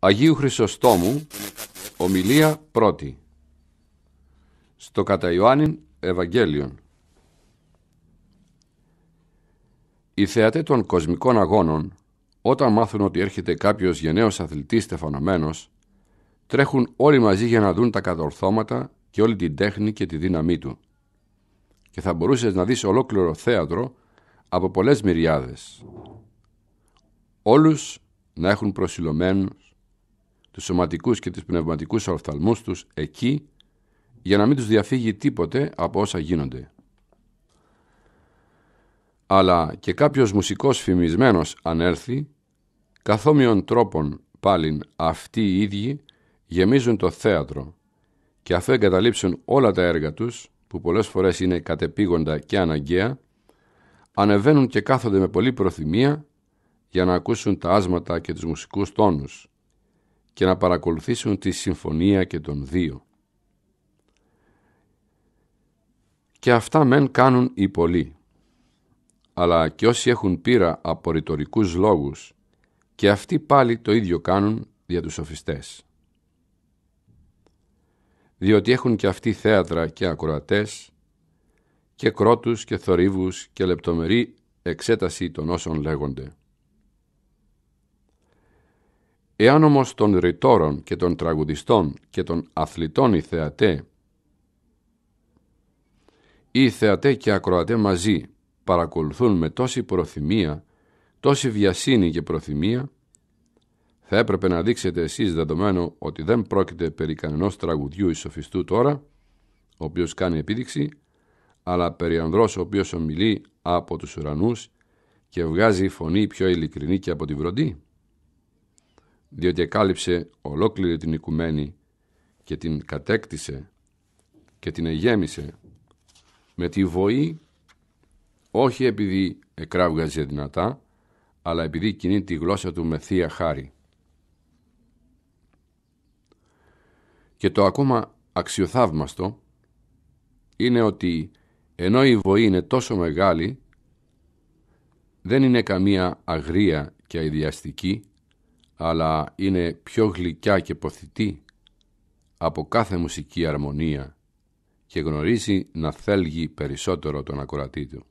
Αγίου Χρυσοστόμου, ομιλία πρώτη. Στο κατά Ιωάννην Ευαγγέλιον. Οι θεατέ των κοσμικών αγώνων, όταν μάθουν ότι έρχεται κάποιος γενναίος αθλητής στεφανωμένος, τρέχουν όλοι μαζί για να δουν τα κατορθώματα και όλη την τέχνη και τη δύναμή του. Και θα μπορούσες να δεις ολόκληρο θέατρο από πολλές μυριάδες. Όλους να έχουν προσιλωμένους τους σωματικούς και τους πνευματικούς ορφθαλμούς τους εκεί για να μην τους διαφύγει τίποτε από όσα γίνονται. Αλλά και κάποιος μουσικός φημισμένος αν έρθει, καθόμοιων τρόπων πάλιν αυτοί οι ίδιοι γεμίζουν το θέατρο και αφού εγκαταλείψουν όλα τα έργα τους, που πολλές φορές είναι κατεπήγοντα και αναγκαία, ανεβαίνουν και κάθονται με πολύ προθυμία για να ακούσουν τα άσματα και τους μουσικούς τόνους και να παρακολουθήσουν τη συμφωνία και των δύο. Και αυτά μεν κάνουν οι πολλοί, αλλά και όσοι έχουν πείρα από ρητορικούς λόγους και αυτοί πάλι το ίδιο κάνουν για τους σοφιστές. Διότι έχουν και αυτοί θέατρα και ακροατές και κρότους και θορύβους και λεπτομερή εξέταση των όσων λέγονται. Εάν όμως των ρητόρων και των τραγουδιστών και των αθλητών οι θεατέ ή θεατέ και ακροατέ μαζί παρακολουθούν με τόση προθυμία, τόση βιασύνη και προθυμία, θα έπρεπε να δείξετε εσείς δεδομένου ότι δεν πρόκειται περί κανενός τραγουδιού ή σοφιστού τώρα, ο οποίος κάνει επίδειξη, αλλά περί ανδρός ο οποίος ομιλεί από τους ουρανούς και βγάζει φωνή πιο ειλικρινή και από τη βροντή διότι εκάλυψε ολόκληρη την οικουμένη και την κατέκτησε και την εγέμισε με τη βοή όχι επειδή εκράβγαζε δυνατά, αλλά επειδή κινεί τη γλώσσα του με θεία χάρη. Και το ακόμα αξιοθαύμαστο είναι ότι ενώ η βοή είναι τόσο μεγάλη, δεν είναι καμία αγρία και αειδιαστική, αλλά είναι πιο γλυκιά και ποθητή από κάθε μουσική αρμονία και γνωρίζει να θέλγει περισσότερο τον ακορατή του.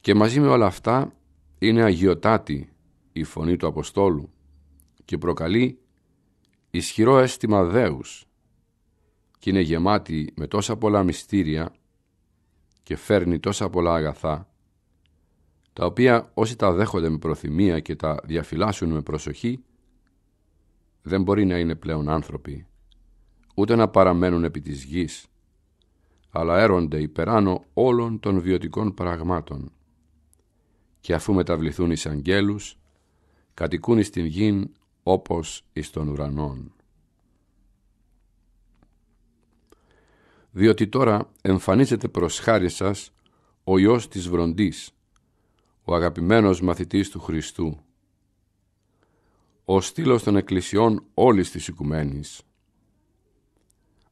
Και μαζί με όλα αυτά είναι αγιοτάτη η φωνή του Αποστόλου και προκαλεί ισχυρό αίσθημα δέους και είναι γεμάτη με τόσα πολλά μυστήρια και φέρνει τόσα πολλά αγαθά τα οποία όσοι τα δέχονται με προθυμία και τα διαφυλάσσουν με προσοχή, δεν μπορεί να είναι πλέον άνθρωποι, ούτε να παραμένουν επί της γης, αλλά έρονται υπεράνω όλων των βιωτικών πραγμάτων. Και αφού μεταβληθούν εις αγγέλους, κατοικούν εις την γην όπως εις των ουρανών. Διότι τώρα εμφανίζεται προς χάρη σας ο Υιός της Βροντής, ο αγαπημένος μαθητής του Χριστού, ο στήλος των εκκλησιών όλης της οικουμένης,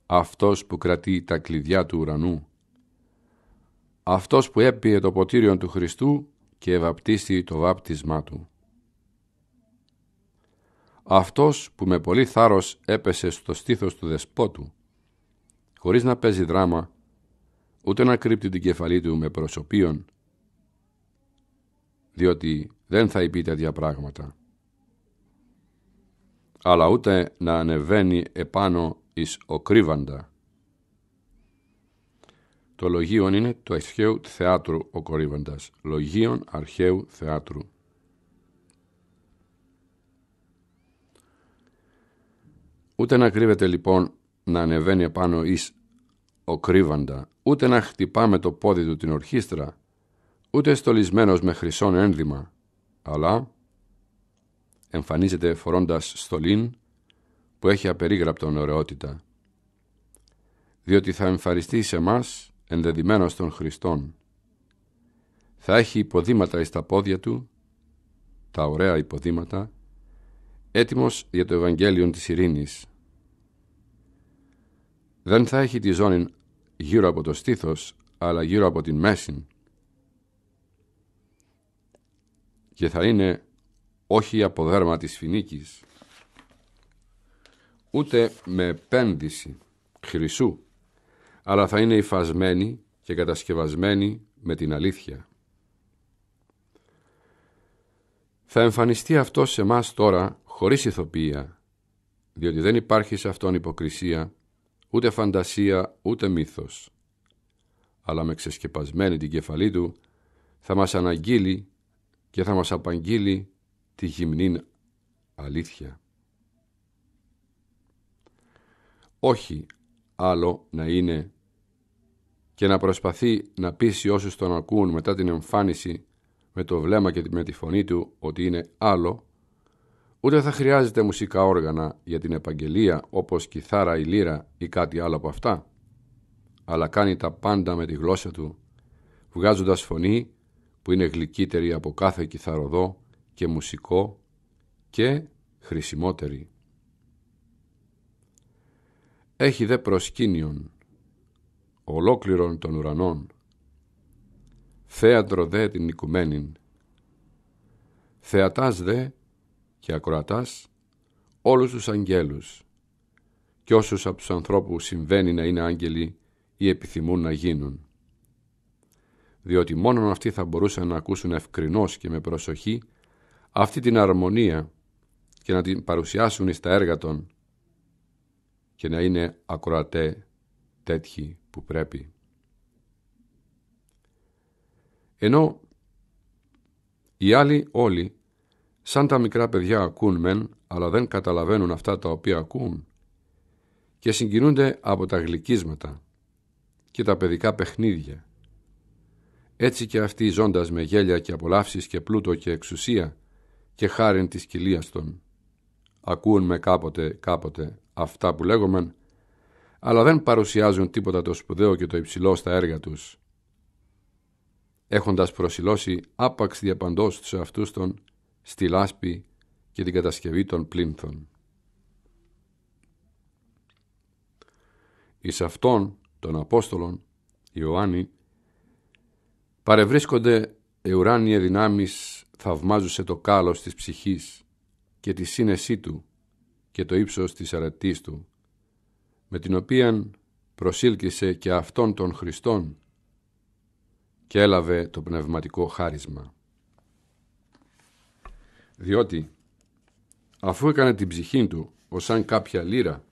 αυτός που κρατεί τα κλειδιά του ουρανού, αυτός που έπιε το ποτήριο του Χριστού και ευαπτίστη το βάπτισμά του. Αυτός που με πολύ θάρρος έπεσε στο στήθος του δεσπότου, χωρίς να παίζει δράμα, ούτε να κρύπτει την κεφαλή του με προσωπείων, διότι δεν θα υπεί τέτοια πράγματα. Αλλά ούτε να ανεβαίνει επάνω εις οκρύβαντα. Το λογίον είναι το αρχαίου θεάτρου ο κορύβαντας. Λογίον αρχαίου θεάτρου. Ούτε να κρύβεται λοιπόν να ανεβαίνει επάνω εις οκρύβαντα, ούτε να χτυπάμε το πόδι του την ορχήστρα, ούτε στολισμένος με χρυσόν ένδυμα, αλλά εμφανίζεται φορώντας στολήν που έχει απερίγραπτον ωραιότητα, διότι θα εμφαριστεί σε μας ενδεδειμένος των Χριστών. Θα έχει υποδήματα εις τα πόδια του, τα ωραία υποδήματα, έτοιμος για το Ευαγγέλιο της ειρήνης. Δεν θα έχει τη ζώνη γύρω από το στήθος, αλλά γύρω από την μέση, και θα είναι όχι από δέρμα της φινίκης, ούτε με επένδυση χρυσού, αλλά θα είναι υφασμένη και κατασκευασμένη με την αλήθεια. Θα εμφανιστεί αυτό σε μας τώρα χωρίς ηθοποιία, διότι δεν υπάρχει σε αυτόν υποκρισία, ούτε φαντασία, ούτε μύθος. Αλλά με ξεσκεπασμένη την κεφαλή του θα μας αναγγείλει και θα μας απαγγείλει τη γυμνή αλήθεια. Όχι άλλο να είναι και να προσπαθεί να πείσει όσους τον ακούν μετά την εμφάνιση με το βλέμμα και με τη φωνή του ότι είναι άλλο, ούτε θα χρειάζεται μουσικά όργανα για την επαγγελία όπως κιθάρα ή λύρα ή κάτι άλλο από αυτά, αλλά κάνει τα πάντα με τη γλώσσα του, βγάζοντας φωνή που είναι γλυκύτερη από κάθε κιθαροδό και μουσικό και χρησιμότερη. Έχει δε προσκήνιον, ολόκληρον των ουρανών, θέατρο δε την οικουμένην, θεατάς δε και ακροατάς όλους τους αγγέλους και όσους από τους ανθρώπους συμβαίνει να είναι άγγελοι ή επιθυμούν να γίνουν διότι μόνον αυτοί θα μπορούσαν να ακούσουν ευκρινώς και με προσοχή αυτή την αρμονία και να την παρουσιάσουν στα έργα των και να είναι ακροατέ τέτοιοι που πρέπει. Ενώ οι άλλοι όλοι, σαν τα μικρά παιδιά ακούν μεν, αλλά δεν καταλαβαίνουν αυτά τα οποία ακούν και συγκινούνται από τα γλυκίσματα και τα παιδικά παιχνίδια έτσι και αυτοί ζώντας με γέλια και απολαύσεις και πλούτο και εξουσία και χάριν της κοιλίας των. Ακούν με κάποτε, κάποτε αυτά που λέγομεν, αλλά δεν παρουσιάζουν τίποτα το σπουδαίο και το υψηλό στα έργα τους. Έχοντας προσιλώσει άπαξ διαπαντός τους αυτούς των στη λάσπη και την κατασκευή των πλήνθων. Εις αυτόν τον Απόστολον Ιωάννη Παρευρίσκονται εουράνιε δυνάμεις θαυμάζουσε το κάλος της ψυχής και τη σύνεσή του και το ύψος της αρετής του, με την οποίαν προσήλκησε και αυτόν τον Χριστόν και έλαβε το πνευματικό χάρισμα. Διότι, αφού έκανε την ψυχή του ως αν κάποια λύρα,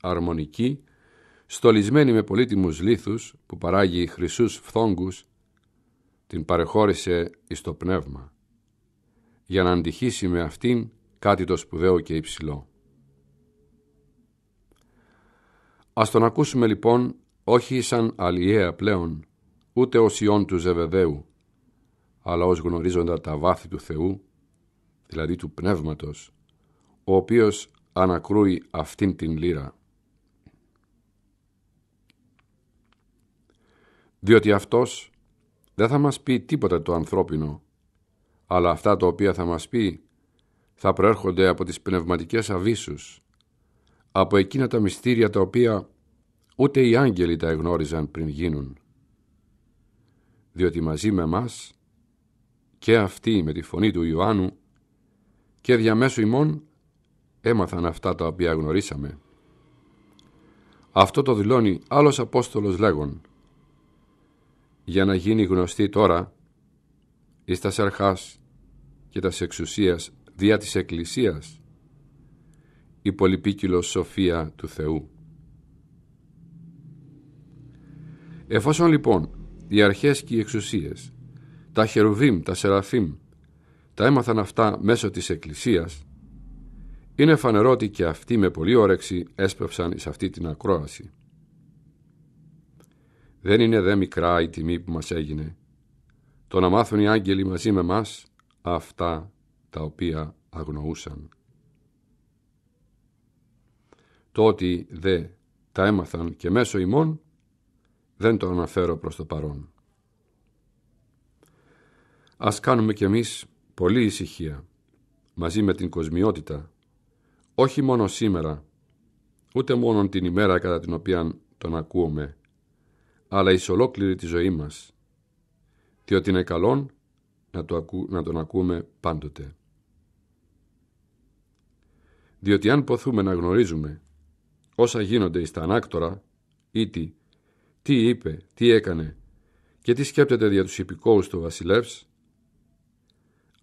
αρμονική, στολισμένη με πολύτιμους λίθους που παράγει χρυσούς φθόγκους την παρεχώρησε εις το πνεύμα, για να αντυχήσει με αυτήν κάτι το σπουδαίο και υψηλό. Ας τον ακούσουμε λοιπόν όχι σαν αλλιέα πλέον, ούτε ως ιόν του Ζεβεδαίου, αλλά ως γνωρίζοντα τα βάθη του Θεού, δηλαδή του Πνεύματος, ο οποίος ανακρούει αυτήν την λύρα. Διότι αυτός δεν θα μας πει τίποτα το ανθρώπινο, αλλά αυτά τα οποία θα μας πει θα προέρχονται από τις πνευματικές αβίσους, από εκείνα τα μυστήρια τα οποία ούτε οι άγγελοι τα εγνώριζαν πριν γίνουν. Διότι μαζί με μας και αυτοί με τη φωνή του Ιωάννου και διαμέσου ημών έμαθαν αυτά τα οποία γνωρίσαμε. Αυτό το δηλώνει άλλος Απόστολος λέγον για να γίνει γνωστή τώρα εις τας αρχάς και τας εξουσίας διά της Εκκλησίας η πολυπίκυλο σοφία του Θεού. Εφόσον λοιπόν οι αρχές και οι εξουσίες, τα χερουβίμ, τα σεραφίμ, τα έμαθαν αυτά μέσω της Εκκλησίας, είναι φανερό ότι και αυτοί με πολλή όρεξη έσπευσαν σε αυτή την ακρόαση. Δεν είναι δε μικρά η τιμή που μας έγινε. Το να μάθουν οι άγγελοι μαζί με μας αυτά τα οποία αγνοούσαν. Το ότι δε τα έμαθαν και μέσω ημών δεν το αναφέρω προς το παρόν. Ας κάνουμε κι εμείς πολύ ησυχία μαζί με την κοσμιότητα όχι μόνο σήμερα ούτε μόνο την ημέρα κατά την οποία τον ακούμε αλλά εις ολόκληρη τη ζωή μας, διότι είναι καλόν να, το ακού, να τον ακούμε πάντοτε. Διότι αν ποθούμε να γνωρίζουμε όσα γίνονται εις τα ανάκτορα, ή τι είπε, τι έκανε και τι σκέπτεται δια τους υπηκόους του βασιλεύς,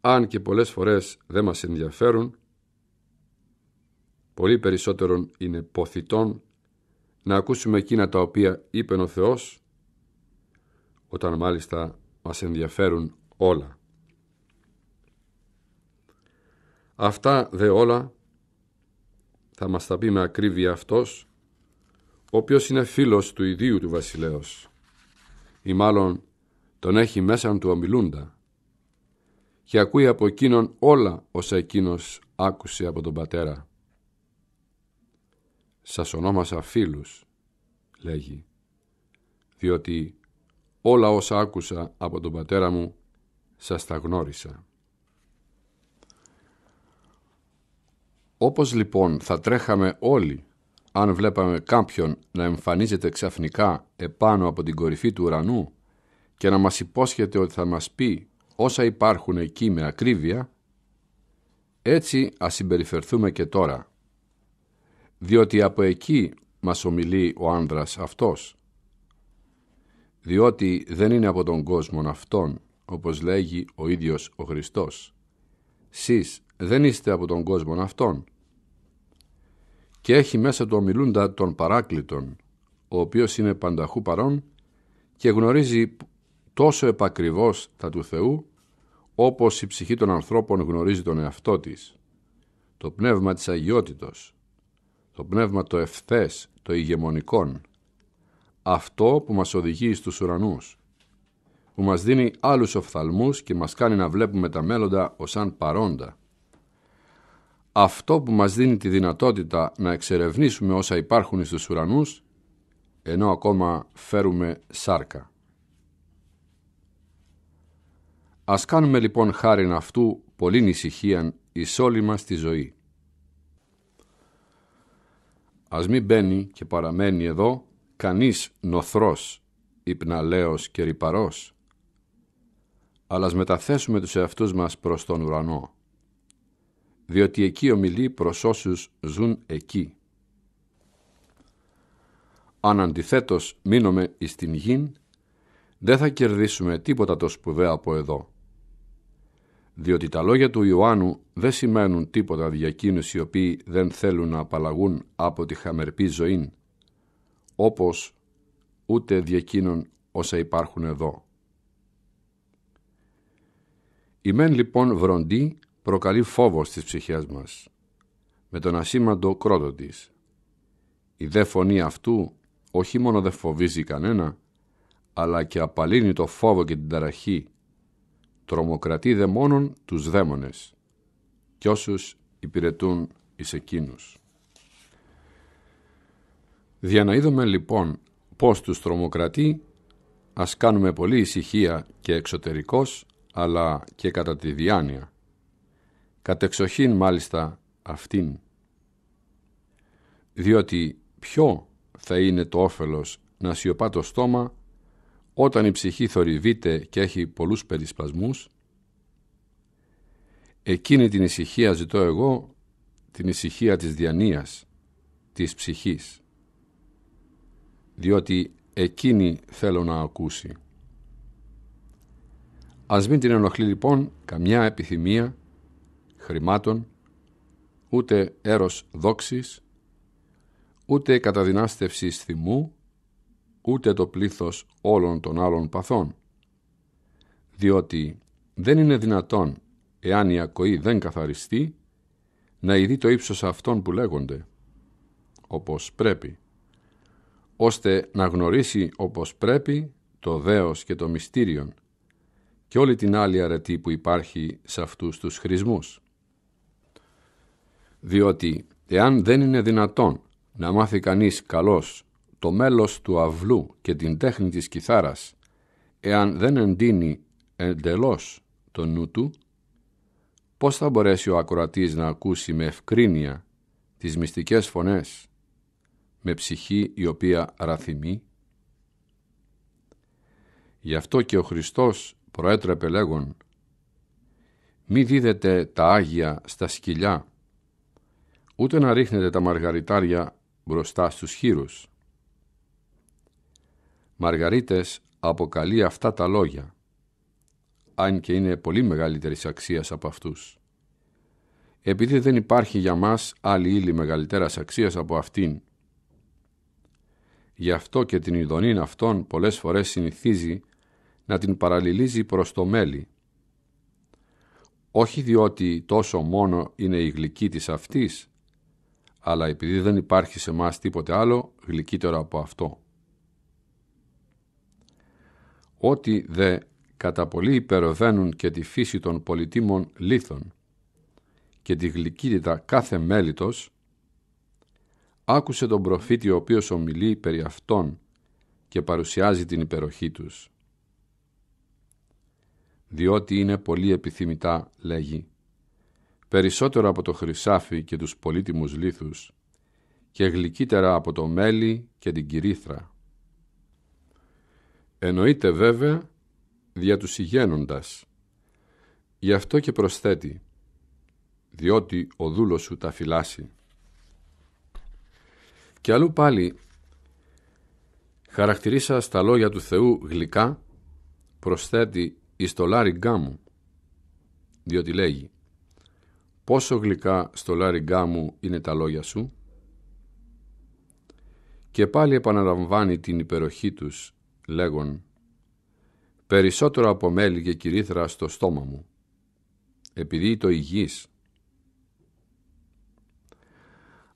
αν και πολλές φορές δεν μας ενδιαφέρουν, πολύ περισσότερον είναι ποθητών να ακούσουμε εκείνα τα οποία είπε ο Θεός, όταν μάλιστα μας ενδιαφέρουν όλα. Αυτά δε όλα θα μας τα πει με ακρίβεια Αυτός, ο οποίος είναι φίλος του ιδίου του βασιλέως, ή μάλλον τον έχει μέσα του ομιλούντα, και ακούει από εκείνον όλα όσα εκείνος άκουσε από τον πατέρα. «Σας ονόμασα φίλους», λέγει, «διότι όλα όσα άκουσα από τον πατέρα μου σας τα γνώρισα». Όπως λοιπόν θα τρέχαμε όλοι αν βλέπαμε κάποιον να εμφανίζεται ξαφνικά επάνω από την κορυφή του ουρανού και να μας υπόσχεται ότι θα μας πει όσα υπάρχουν εκεί με ακρίβεια, έτσι ας συμπεριφερθούμε και τώρα διότι από εκεί μας ομιλεί ο άνδρας αυτός. Διότι δεν είναι από τον κόσμο αυτόν, όπως λέγει ο ίδιος ο Χριστός. Σεις δεν είστε από τον κόσμο αυτόν. Και έχει μέσα του ομιλούντα τον παράκλητον, ο οποίος είναι πανταχού παρόν και γνωρίζει τόσο επακριβώς τα του Θεού, όπως η ψυχή των ανθρώπων γνωρίζει τον εαυτό της. Το πνεύμα της αγιότητος, το πνεύμα το ευθές, το ηγεμονικόν, αυτό που μας οδηγεί στους ουρανούς, που μας δίνει άλλους οφθαλμούς και μας κάνει να βλέπουμε τα μέλλοντα ως αν παρόντα. Αυτό που μας δίνει τη δυνατότητα να εξερευνήσουμε όσα υπάρχουν στους ουρανούς, ενώ ακόμα φέρουμε σάρκα. Ας κάνουμε λοιπόν χάριν αυτού πολύ ησυχίαν εις όλη μας τη ζωή ας μην μπαίνει και παραμένει εδώ κανείς νοθρός, υπναλέος και ρυπαρός. Αλλά ας μεταθέσουμε τους εαυτούς μας προς τον ουρανό, διότι εκεί ομιλεί προς όσους ζουν εκεί. Αν αντιθέτως μείνουμε εις την δεν θα κερδίσουμε τίποτα το σπουδαίο από εδώ διότι τα λόγια του Ιωάννου δεν σημαίνουν τίποτα για εκείνους οι οποίοι δεν θέλουν να απαλλαγούν από τη χαμερπή ζωή, όπως ούτε δι' εκείνων όσα υπάρχουν εδώ. Η μεν λοιπόν βροντή προκαλεί φόβο στις ψυχές μας, με τον ασήμαντο κρότο της. Η δε φωνή αυτού όχι μόνο δεν φοβίζει κανένα, αλλά και απαλύνει το φόβο και την ταραχή τρομοκρατεί δε μόνον τους δαίμονες και όσους υπηρετούν εις εκείνους. Δια να λοιπόν πώς τους τρομοκρατεί, ας κάνουμε πολύ ησυχία και εξωτερικός, αλλά και κατά τη διάνοια. Κατεξοχήν μάλιστα αυτήν. Διότι ποιο θα είναι το όφελος να σιωπά το στόμα όταν η ψυχή θορυβείται και έχει πολλούς περισπασμούς, εκείνη την ησυχία ζητώ εγώ, την ησυχία της διανοίας, της ψυχής, διότι εκείνη θέλω να ακούσει. Ας μην την ενοχλεί λοιπόν καμιά επιθυμία χρημάτων, ούτε έρος δόξης, ούτε καταδυνάστευσης θυμού, ούτε το πλήθος όλων των άλλων παθών. Διότι δεν είναι δυνατόν, εάν η ακοή δεν καθαριστεί, να ειδεί το ύψος αυτών που λέγονται, όπως πρέπει, ώστε να γνωρίσει όπως πρέπει το δέος και το μυστήριον και όλη την άλλη αρετή που υπάρχει σε αυτούς τους χρησμούς. Διότι εάν δεν είναι δυνατόν να μάθει κανείς καλός το μέλος του αυλού και την τέχνη της κιθάρας, εάν δεν εντείνει εντελώς το νου του, πώς θα μπορέσει ο ακροατής να ακούσει με ευκρίνεια τις μυστικές φωνές, με ψυχή η οποία ραθυμεί. Γι' αυτό και ο Χριστός προέτρεπε λέγον «Μη δίδετε τα Άγια στα σκυλιά, ούτε να ρίχνετε τα μαργαριτάρια μπροστά στους χείρους». Μαργαρίτες αποκαλεί αυτά τα λόγια, αν και είναι πολύ μεγαλύτερης αξίας από αυτούς. Επειδή δεν υπάρχει για μας άλλη ύλη μεγαλύτερας αξίας από αυτήν, γι' αυτό και την ειδονήν αυτών πολλές φορές συνηθίζει να την παραλληλίζει προς το μέλι. Όχι διότι τόσο μόνο είναι η γλυκή της αυτής, αλλά επειδή δεν υπάρχει σε μας τίποτε άλλο γλυκύτερο από αυτό ότι δε κατά πολύ υπεροβαίνουν και τη φύση των πολιτήμων λίθων και τη γλυκύτητα κάθε μέλητος, άκουσε τον προφήτη ο οποίος ομιλεί περί αυτών και παρουσιάζει την υπεροχή τους. Διότι είναι πολύ επιθυμητά, λέγει, περισσότερο από το χρυσάφι και τους πολύτιμους λίθους και γλυκύτερα από το μέλι και την κυρίθρα Εννοείται βέβαια δια τους ηγαίνοντας. Γι' αυτό και προσθέτει διότι ο δούλος σου τα φυλάσει. Και αλλού πάλι χαρακτηρίσα στα λόγια του Θεού γλυκά προσθέτει εις το λάριγκά μου διότι λέγει πόσο γλυκά στο λάριγκά μου είναι τα λόγια σου και πάλι επαναλαμβάνει την υπεροχή τους λέγον «Περισσότερο από μέλη και κυρίθρα στο στόμα μου, επειδή το υγιείς».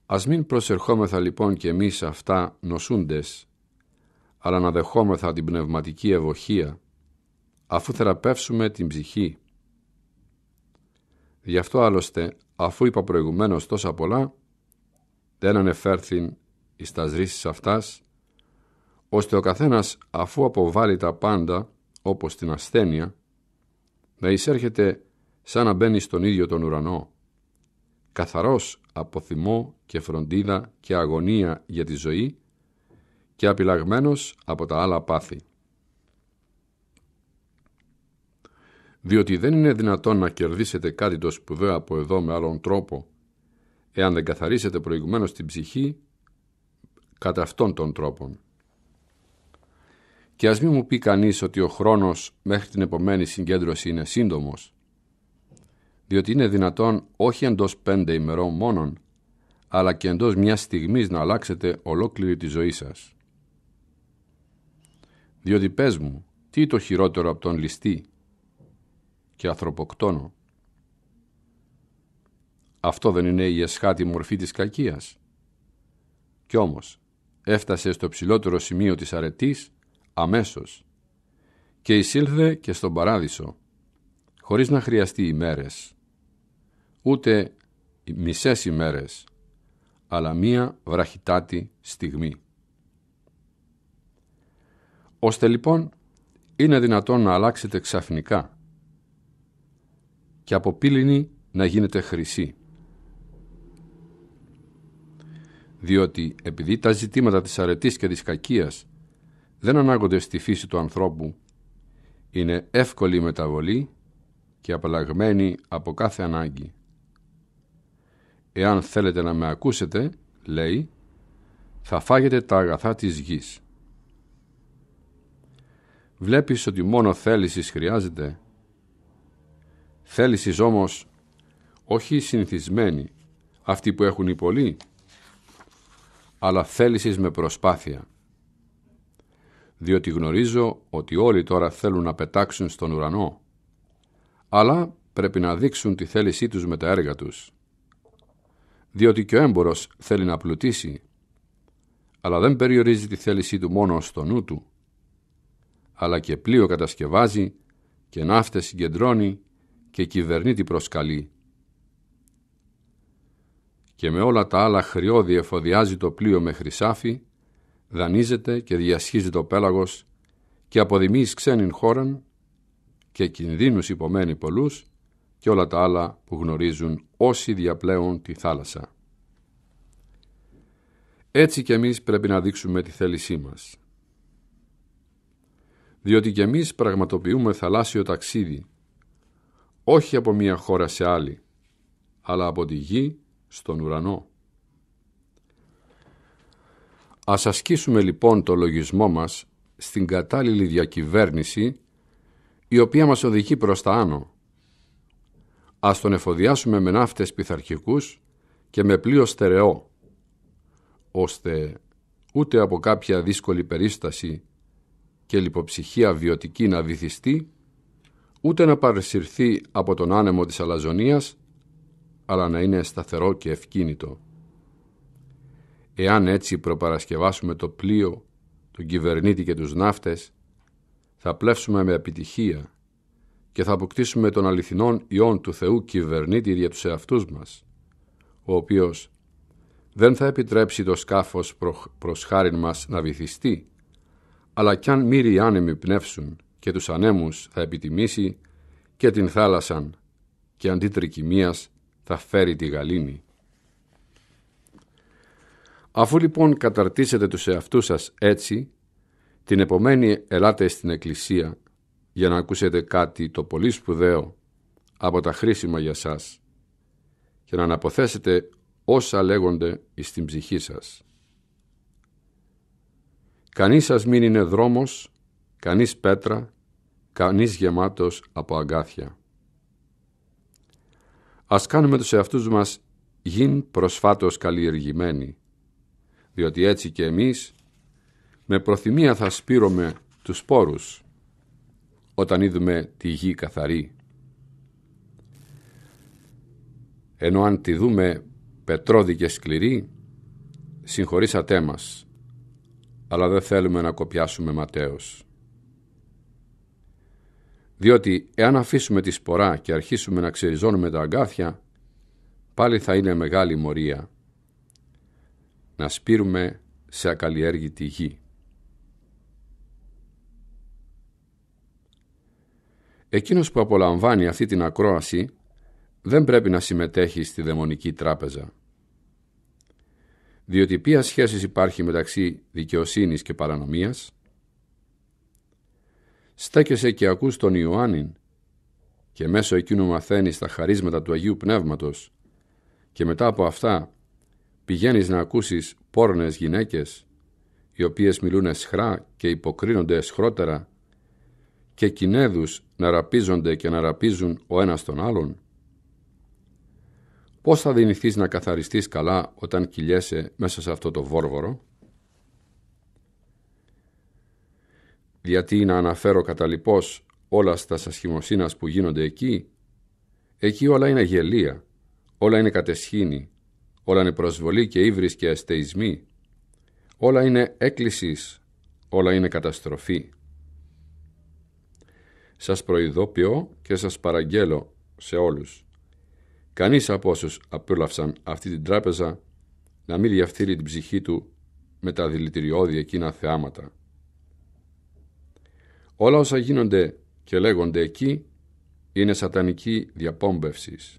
Ας μην προσερχόμεθα λοιπόν και εμείς αυτά νοσούντες, αλλά να δεχόμεθα την πνευματική ευοχία, αφού θεραπεύσουμε την ψυχή. Γι' αυτό άλλωστε, αφού είπα προηγουμένως τόσα πολλά, δεν ανεφέρθην εις τα αυτάς, ώστε ο καθένας αφού αποβάλει τα πάντα, όπως την ασθένεια, να εισέρχεται σαν να μπαίνει στον ίδιο τον ουρανό, καθαρός από θυμό και φροντίδα και αγωνία για τη ζωή και απειλαγμένος από τα άλλα πάθη. Διότι δεν είναι δυνατόν να κερδίσετε κάτι το σπουδαίο από εδώ με άλλον τρόπο, εάν δεν καθαρίσετε προηγουμένως την ψυχή κατά αυτόν τον τρόπον. Και ας μην μου πει κανείς ότι ο χρόνος μέχρι την επομένη συγκέντρωση είναι σύντομος, διότι είναι δυνατόν όχι εντός πέντε ημερών μόνον, αλλά και εντός μιας στιγμής να αλλάξετε ολόκληρη τη ζωή σας. Διότι πες μου, τι το χειρότερο από τον ληστή και ανθρωποκτόνο. Αυτό δεν είναι η εσχάτη μορφή της κακίας. Κι όμως έφτασε στο ψηλότερο σημείο της αρετής αμέσως και εισήλθε και στον παράδεισο χωρίς να χρειαστεί ημέρες ούτε μισές ημέρες αλλά μία βραχυτάτη στιγμή. Ώστε λοιπόν είναι δυνατόν να αλλάξετε ξαφνικά και από πύληνη να γίνετε χρυσή. Διότι επειδή τα ζητήματα της αρετής και της κακίας δεν ανάγονται στη φύση του ανθρώπου, είναι εύκολη μεταβολή και απαλλαγμένη από κάθε ανάγκη. «Εάν θέλετε να με ακούσετε», λέει, «θα φάγετε τα αγαθά της γης». Βλέπεις ότι μόνο θέλησης χρειάζεται. Θέλησης όμως όχι συνηθισμένη, αυτοί που έχουν οι πολλοί, αλλά θέλησης με προσπάθεια διότι γνωρίζω ότι όλοι τώρα θέλουν να πετάξουν στον ουρανό. Αλλά πρέπει να δείξουν τη θέλησή τους με τα έργα τους. Διότι και ο έμπορος θέλει να πλουτίσει, αλλά δεν περιορίζει τη θέλησή του μόνο στο νου του, αλλά και πλοίο κατασκευάζει και ναύτες συγκεντρώνει και κυβερνήτη προσκαλεί. Και με όλα τα άλλα χρειώδη εφοδιάζει το πλοίο με χρυσάφι δανείζεται και διασχίζει το πέλαγος και αποδημείς ξένην χώραν και κινδύνους υπομένει πολλούς και όλα τα άλλα που γνωρίζουν όσοι διαπλέουν τη θάλασσα. Έτσι κι εμείς πρέπει να δείξουμε τη θέλησή μας. Διότι κι εμείς πραγματοποιούμε θαλάσσιο ταξίδι, όχι από μία χώρα σε άλλη, αλλά από τη γη στον ουρανό. Ας ασκήσουμε λοιπόν το λογισμό μας στην κατάλληλη διακυβέρνηση η οποία μας οδηγεί προς τα άνω. Ας τον εφοδιάσουμε με ναύτες πειθαρχικούς και με πλοίο στερεό, ώστε ούτε από κάποια δύσκολη περίσταση και λιποψυχία βιωτική να βυθιστεί, ούτε να παρεσυρθεί από τον άνεμο της αλαζονίας, αλλά να είναι σταθερό και ευκίνητο. Εάν έτσι προπαρασκευάσουμε το πλοίο, τον κυβερνήτη και τους ναύτες, θα πλεύσουμε με επιτυχία και θα αποκτήσουμε τον αληθινόν ιόν του Θεού κυβερνήτη για τους εαυτούς μας, ο οποίος δεν θα επιτρέψει το σκάφος προς χάριν μας να βυθιστεί, αλλά κι αν μύριοι άνεμοι πνεύσουν και τους ανέμους θα επιτιμήσει και την θάλασσαν και αντί τρικυμίας θα φέρει τη γαλήνη. Αφού λοιπόν καταρτήσετε τους εαυτούς σας έτσι, την επομένη ελάτε στην εκκλησία για να ακούσετε κάτι το πολύ σπουδαίο από τα χρήσιμα για σας και να αναποθέσετε όσα λέγονται εις την ψυχή σας. Κανείς σας μην είναι δρόμος, κανείς πέτρα, κανείς γεμάτος από αγκάθια. Ας κάνουμε τους εαυτούς μας γιν προσφάτως καλλιεργημένοι, διότι έτσι και εμείς με προθυμία θα σπείρουμε τους σπόρους όταν είδουμε τη γη καθαρή. Ενώ αν τη δούμε πετρώδη και σκληρή, συγχωρήσατε μας, αλλά δεν θέλουμε να κοπιάσουμε ματέως. Διότι εάν αφήσουμε τη σπορά και αρχίσουμε να ξεριζώνουμε τα αγκάθια, πάλι θα είναι μεγάλη μορία να σπείρουμε σε ακαλλιέργητη γη. Εκείνος που απολαμβάνει αυτή την ακρόαση δεν πρέπει να συμμετέχει στη δαιμονική τράπεζα. Διότι ποια σχέση υπάρχει μεταξύ δικαιοσύνης και παρανομίας. Στέκεσαι και ακούς τον Ιωάννη και μέσω εκείνου μαθαίνεις τα χαρίσματα του Αγίου Πνεύματος και μετά από αυτά πηγαίνεις να ακούσεις πόρνες γυναίκες, οι οποίες μιλούν εσχρά και υποκρίνονται εσχρότερα, και κινέδους να ραπίζονται και να ραπίζουν ο ένας τον άλλον. Πώς θα δυνηθείς να καθαριστείς καλά όταν κυλιέσαι μέσα σε αυτό το βόρβορο. Γιατί να αναφέρω καταλοιπώς όλα στα σασχημοσύνας που γίνονται εκεί. Εκεί όλα είναι γελία, όλα είναι κατεσχήνη, όλα είναι προσβολή και ύβρις και αστεισμοί, όλα είναι έκκλησης, όλα είναι καταστροφή. Σας προειδοποιώ και σας παραγγέλω σε όλους. Κανείς από όσους απέλαυσαν αυτή την τράπεζα να μην διαφθείρει την ψυχή του με τα δηλητηριώδη εκείνα θεάματα. Όλα όσα γίνονται και λέγονται εκεί είναι σατανική διαπόμπευσης.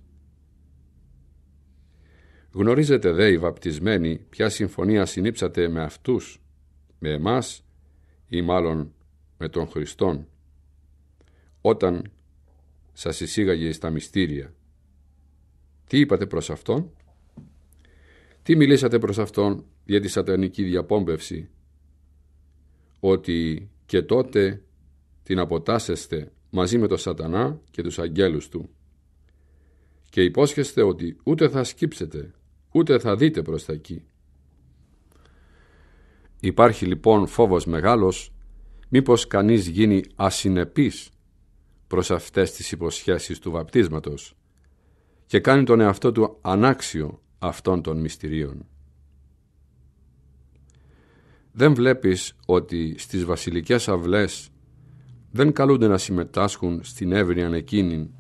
Γνωρίζετε δε οι βαπτισμένοι ποια συμφωνία συνήψατε με αυτούς, με εμάς ή μάλλον με τον Χριστόν, όταν σας εισήγαγε στα μυστήρια. Τι είπατε προς Αυτόν, τι μιλήσατε προς Αυτόν για τη σατανική διαπόμπευση, ότι και τότε την αποτάσσεστε μαζί με τον σατανά και τους αγγέλους του και υπόσχεστε ότι ούτε θα σκύψετε ούτε θα δείτε προς τα εκεί. Υπάρχει λοιπόν φόβος μεγάλος μήπως κανείς γίνει ασυνεπής προς αυτές τις υποσχέσεις του βαπτίσματος και κάνει τον εαυτό του ανάξιο αυτών των μυστηρίων. Δεν βλέπεις ότι στις βασιλικές αυλές δεν καλούνται να συμμετάσχουν στην έβριαν εκείνη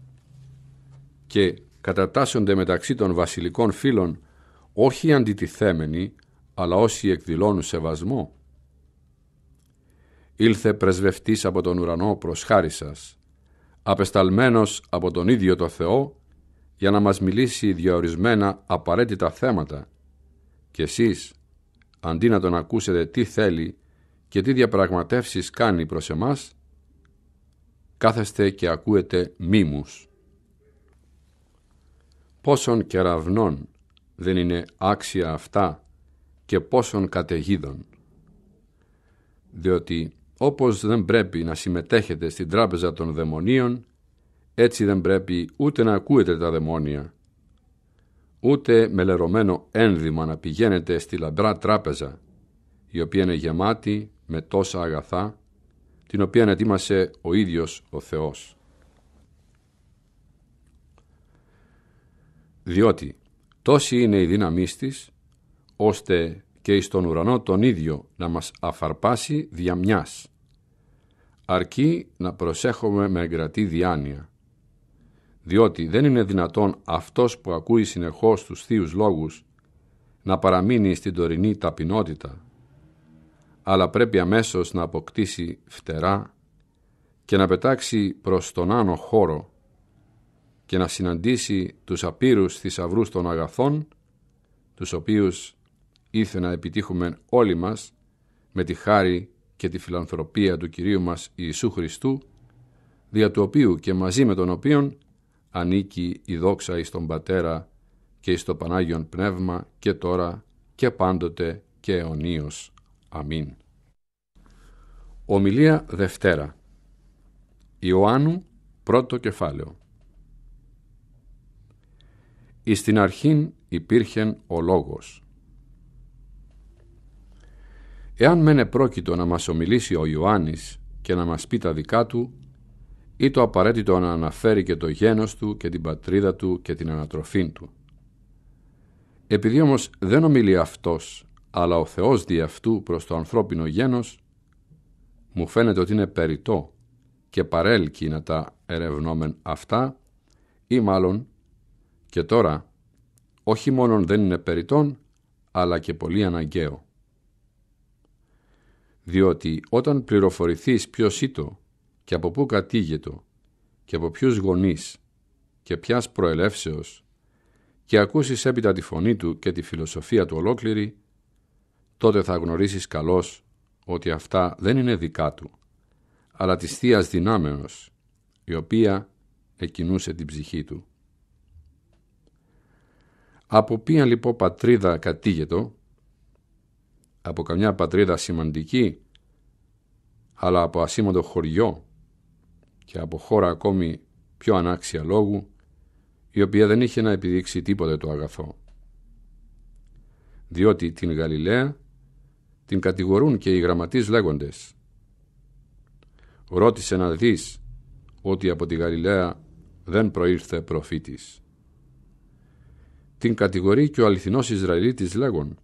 και κατατάσσονται μεταξύ των βασιλικών φίλων όχι αντιτιθέμενοι, αλλά όσοι εκδηλώνουν σεβασμό. Ήλθε πρεσβευτής από τον ουρανό προς χάρη σας, απεσταλμένος από τον ίδιο το Θεό, για να μας μιλήσει διαορισμένα απαραίτητα θέματα. Και εσείς, αντί να τον ακούσετε τι θέλει και τι διαπραγματεύσεις κάνει προς εμάς, κάθεστε και ακούετε μίμους. Πόσων κεραυνών δεν είναι άξια αυτά και πόσων καταιγίδων. Διότι όπως δεν πρέπει να συμμετέχετε στην τράπεζα των δαιμονίων, έτσι δεν πρέπει ούτε να ακούετε τα δαιμόνια, ούτε με λερωμένο ένδυμα να πηγαίνετε στη λαμπρά τράπεζα, η οποία είναι γεμάτη με τόσα αγαθά, την οποία ετοίμασε ο ίδιος ο Θεός. Διότι Τόση είναι η δύναμή της, ώστε και εις τον ουρανό τον ίδιο να μας αφαρπάσει δια Αρκεί να προσέχουμε με εγκρατή διάνοια, διότι δεν είναι δυνατόν αυτός που ακούει συνεχώς τους θείους λόγους να παραμείνει στην τωρινή ταπεινότητα, αλλά πρέπει αμέσως να αποκτήσει φτερά και να πετάξει προς τον άνω χώρο και να συναντήσει τους απείρους θησαυρούς των αγαθών, τους οποίους ήρθε να επιτύχουμε όλοι μας με τη χάρη και τη φιλανθρωπία του Κυρίου μας Ιησού Χριστού, δια του οποίου και μαζί με τον οποίον ανήκει η δόξα εις τον Πατέρα και εις το Πανάγιον Πνεύμα και τώρα και πάντοτε και αιωνίως. Αμήν. Ομιλία Δευτέρα Ιωάννου, πρώτο κεφάλαιο Εις την αρχήν υπήρχεν ο λόγος. Εάν μεν πρόκειτο να μας ομιλήσει ο Ιωάννης και να μας πει τα δικά του, ή το απαραίτητο να αναφέρει και το γένος του και την πατρίδα του και την ανατροφή του. Επειδή όμως δεν ομιλεί αυτός, αλλά ο Θεός δι' αυτού προς το ανθρώπινο γένος, μου φαίνεται ότι είναι περιτό και παρέλκει να τα ερευνόμεν αυτά ή μάλλον και τώρα, όχι μόνον δεν είναι περιττόν, αλλά και πολύ αναγκαίο. Διότι όταν πληροφορηθείς ποιος είτο και από πού κατήγετο και από ποιους γονείς και ποιας προελεύσεως και ακούσεις έπειτα τη φωνή του και τη φιλοσοφία του ολόκληρη, τότε θα γνωρίσεις καλώς ότι αυτά δεν είναι δικά του, αλλά της θείας δυνάμεως, η οποία εκινούσε την ψυχή του. Από ποια λοιπόν πατρίδα κατήγετο, από καμιά πατρίδα σημαντική, αλλά από ασήμαντο χωριό και από χώρα ακόμη πιο ανάξια λόγου, η οποία δεν είχε να επιδείξει τίποτε το αγαθό. Διότι την Γαλιλαία την κατηγορούν και οι γραμματείς λέγοντες. Ρώτησε να δεις ότι από τη Γαλιλαία δεν προήρθε προφήτης. Την κατηγορεί και ο αληθινός Ισραηλίτης λέγον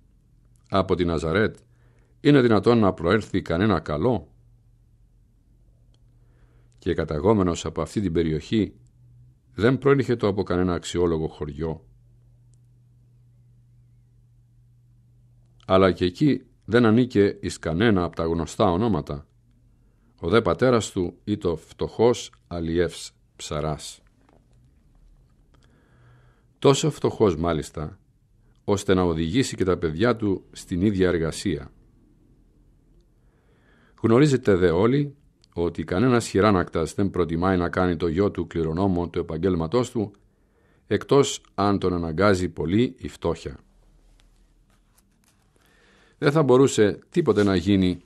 «Από την Ναζαρέτ είναι δυνατόν να προέρθει κανένα καλό» και καταγόμενος από αυτή την περιοχή δεν πρόληχε το από κανένα αξιόλογο χωριό. Αλλά και εκεί δεν ανήκε εις κανένα από τα γνωστά ονόματα. Ο δε πατέρας του ήταν φτωχός αλιεύς ψαράς. Τόσο φτωχός μάλιστα, ώστε να οδηγήσει και τα παιδιά του στην ίδια εργασία. Γνωρίζετε δε όλοι ότι κανένας χειράνακτας δεν προτιμάει να κάνει το γιο του κληρονόμο του επαγγέλματός του, εκτός αν τον αναγκάζει πολύ η φτώχεια. Δεν θα μπορούσε τίποτε να γίνει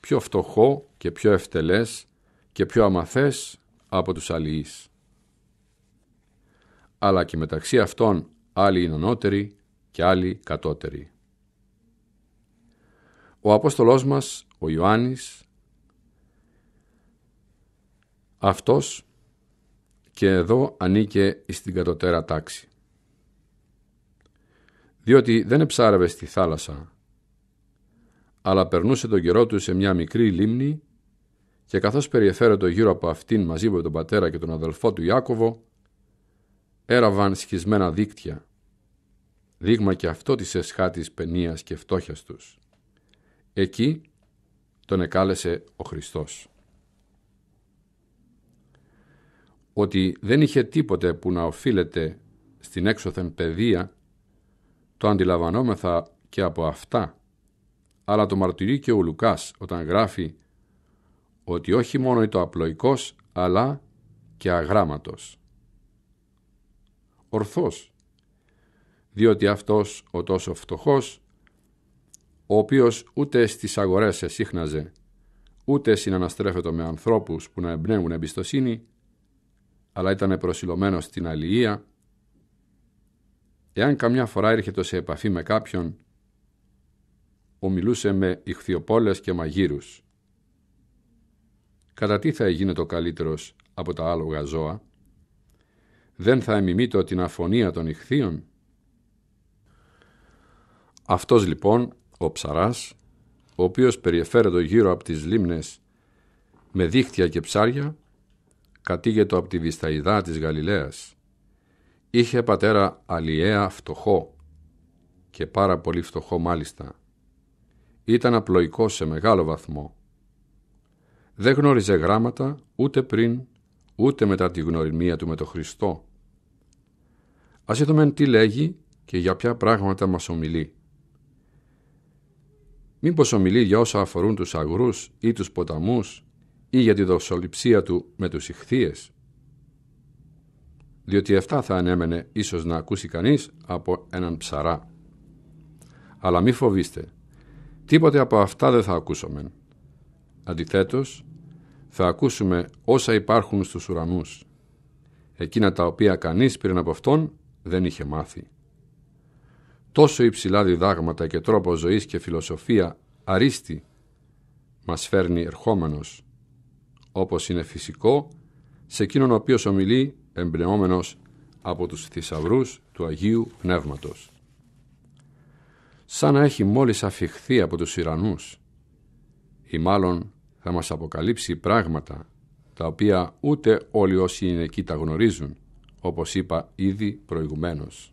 πιο φτωχό και πιο ευτελές και πιο αμαθές από τους αλληλείς αλλά και μεταξύ αυτών άλλοι είναι ανώτεροι και άλλοι κατώτεροι. Ο Απόστολός μας, ο Ιωάννης, αυτός και εδώ ανήκε στην κατωτέρα τάξη. Διότι δεν εψάρευε στη θάλασσα, αλλά περνούσε τον καιρό του σε μια μικρή λίμνη και καθώς περιεφέρεται γύρω από αυτήν μαζί με τον πατέρα και τον αδελφό του Ιάκωβο, έραβαν σχισμένα δίκτυα, δείγμα και αυτό της εσχάτης παινίας και φτώχειας τους. Εκεί τον εκάλεσε ο Χριστός. Ότι δεν είχε τίποτε που να οφείλεται στην έξωθεν παιδεία, το αντιλαμβανόμεθα και από αυτά, αλλά το μαρτυρεί και ο Λουκάς όταν γράφει ότι όχι μόνο το απλοϊκός, αλλά και αγράμματος ορθός, διότι αυτός ο τόσο φτωχός, ο οποίος ούτε στις αγορές εσύχναζε, ούτε συναναστρέφεται με ανθρώπους που να εμπνέουν εμπιστοσύνη, αλλά ήταν προσιλωμένος στην αλληλεία, εάν καμιά φορά έρχεται σε επαφή με κάποιον, ομιλούσε με ηχθιοπόλες και μαγείρους. Κατά τι θα έγινε το καλύτερος από τα άλογα ζώα, δεν θα εμιμείτω την αφωνία των ηχθείων. Αυτός λοιπόν ο ψαράς, ο οποίος περιεφέρεται γύρω από τις λίμνες με δίχτυα και ψάρια, κατήγετο από τη Βισταϊδά της Γαλιλαίας. Είχε πατέρα αλιέα φτωχό και πάρα πολύ φτωχό μάλιστα. Ήταν απλοϊκό σε μεγάλο βαθμό. Δεν γνώριζε γράμματα ούτε πριν ούτε μετά τη γνωριμία του με τον Χριστό. Ας δούμε τι λέγει και για ποια πράγματα μας ομιλεί. Μήπως ομιλεί για όσα αφορούν τους αγρούς ή τους ποταμούς ή για τη δοσοληψία του με τους ηχθείες. Διότι αυτά θα ανέμενε ίσως να ακούσει κανείς από έναν ψαρά. Αλλά μη φοβήστε, τίποτε από αυτά δεν θα ακούσομεν. Αντιθέτως, θα ακούσουμε όσα υπάρχουν στους ουρανούς, εκείνα τα οποία κανείς πριν από αυτόν δεν είχε μάθει. Τόσο υψηλά διδάγματα και τρόπο ζωής και φιλοσοφία αρίστη μας φέρνει ερχόμενος, όπως είναι φυσικό σε εκείνον ο οποίος ομιλεί εμπνεόμενος από τους θησαυρούς του Αγίου Πνεύματος. Σαν να έχει μόλις αφιχθεί από τους Ιρανούς ή μάλλον θα μας αποκαλύψει πράγματα τα οποία ούτε όλοι όσοι είναι εκεί τα γνωρίζουν, όπως είπα ήδη προηγουμένως.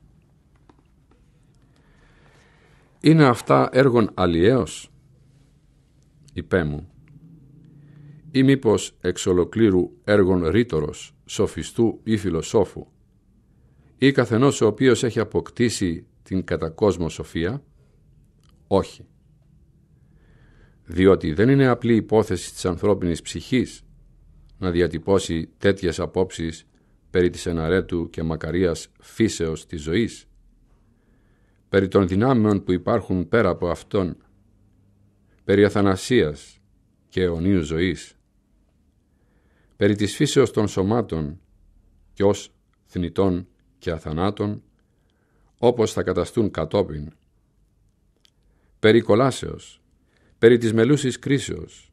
Είναι αυτά έργων αλλιέως, είπε μου, ή μήπως εξ ολοκλήρου έργων ρήτορος, σοφιστού ή φιλοσόφου, ή καθενός ο οποίος έχει αποκτήσει την κατακόσμο σοφία, όχι διότι δεν είναι απλή υπόθεση της ανθρώπινης ψυχής να διατυπώσει τέτοιες απόψεις περί της εναρέτου και μακαρίας φύσεως της ζωής, περί των δυνάμεων που υπάρχουν πέρα από αυτόν, περί αθανασίας και αιωνίου ζωής, περί της φύσεως των σωμάτων και ως θνητών και αθανάτων, όπως θα καταστούν κατόπιν, περί κολάσεως, περί της μελούσης κρίσεως,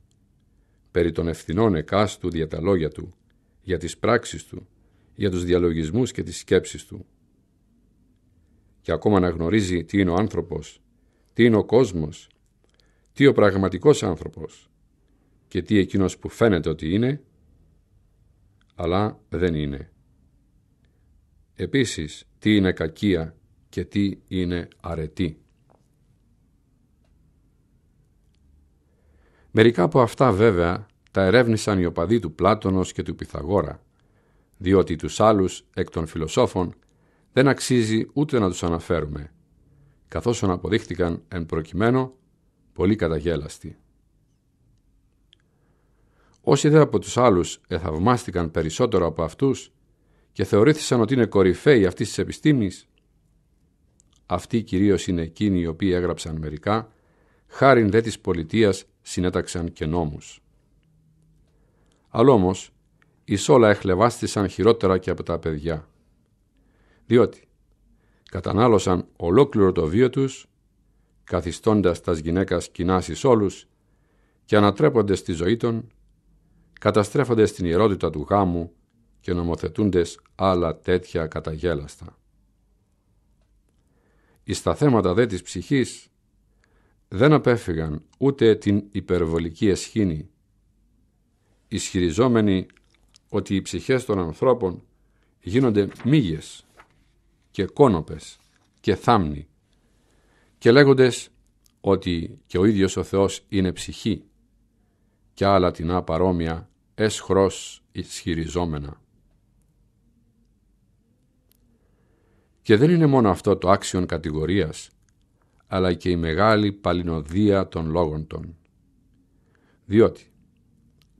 περί των ευθυνών εκάστου για τα λόγια του, για τις πράξεις του, για τους διαλογισμούς και τις σκέψεις του. Και ακόμα να γνωρίζει τι είναι ο άνθρωπος, τι είναι ο κόσμος, τι ο πραγματικός άνθρωπος και τι εκείνος που φαίνεται ότι είναι, αλλά δεν είναι. Επίσης, τι είναι κακία και τι είναι αρετή. Μερικά από αυτά βέβαια τα ερεύνησαν οι οπαδοί του Πλάτωνος και του Πυθαγόρα, διότι τους άλλους εκ των φιλοσόφων δεν αξίζει ούτε να τους αναφέρουμε, καθώς αποδείχτηκαν, εν προκειμένου πολύ καταγέλαστοι. Όσοι δε από τους άλλους εθαυμάστηκαν περισσότερο από αυτούς και θεωρήθησαν ότι είναι κορυφαίοι αυτής της επιστήμης, αυτοί κυρίως είναι εκείνοι οι οποίοι έγραψαν μερικά χάριν δε της πολιτείας συνέταξαν και νόμους. Αλλά όμως, οι σόλα εχλεβάστησαν χειρότερα και από τα παιδιά, διότι κατανάλωσαν ολόκληρο το βίο τους, καθιστώντας τας γυναίκας κοινάς όλους και ανατρέποντες τη ζωή των, καταστρέφοντες την ιερότητα του γάμου και νομοθετούντες άλλα τέτοια καταγέλαστα. Εις τα θέματα δε της ψυχής δεν απέφυγαν ούτε την υπερβολική εσχήνη, ισχυριζόμενοι ότι οι ψυχές των ανθρώπων γίνονται μύγες και κόνοπες και θάμνοι και λέγοντες ότι και ο ίδιος ο Θεός είναι ψυχή και άλλα τεινά παρόμοια έσχρος ισχυριζόμενα. Και δεν είναι μόνο αυτό το άξιον κατηγορίας αλλά και η μεγάλη παλινοδία των λόγων των. Διότι,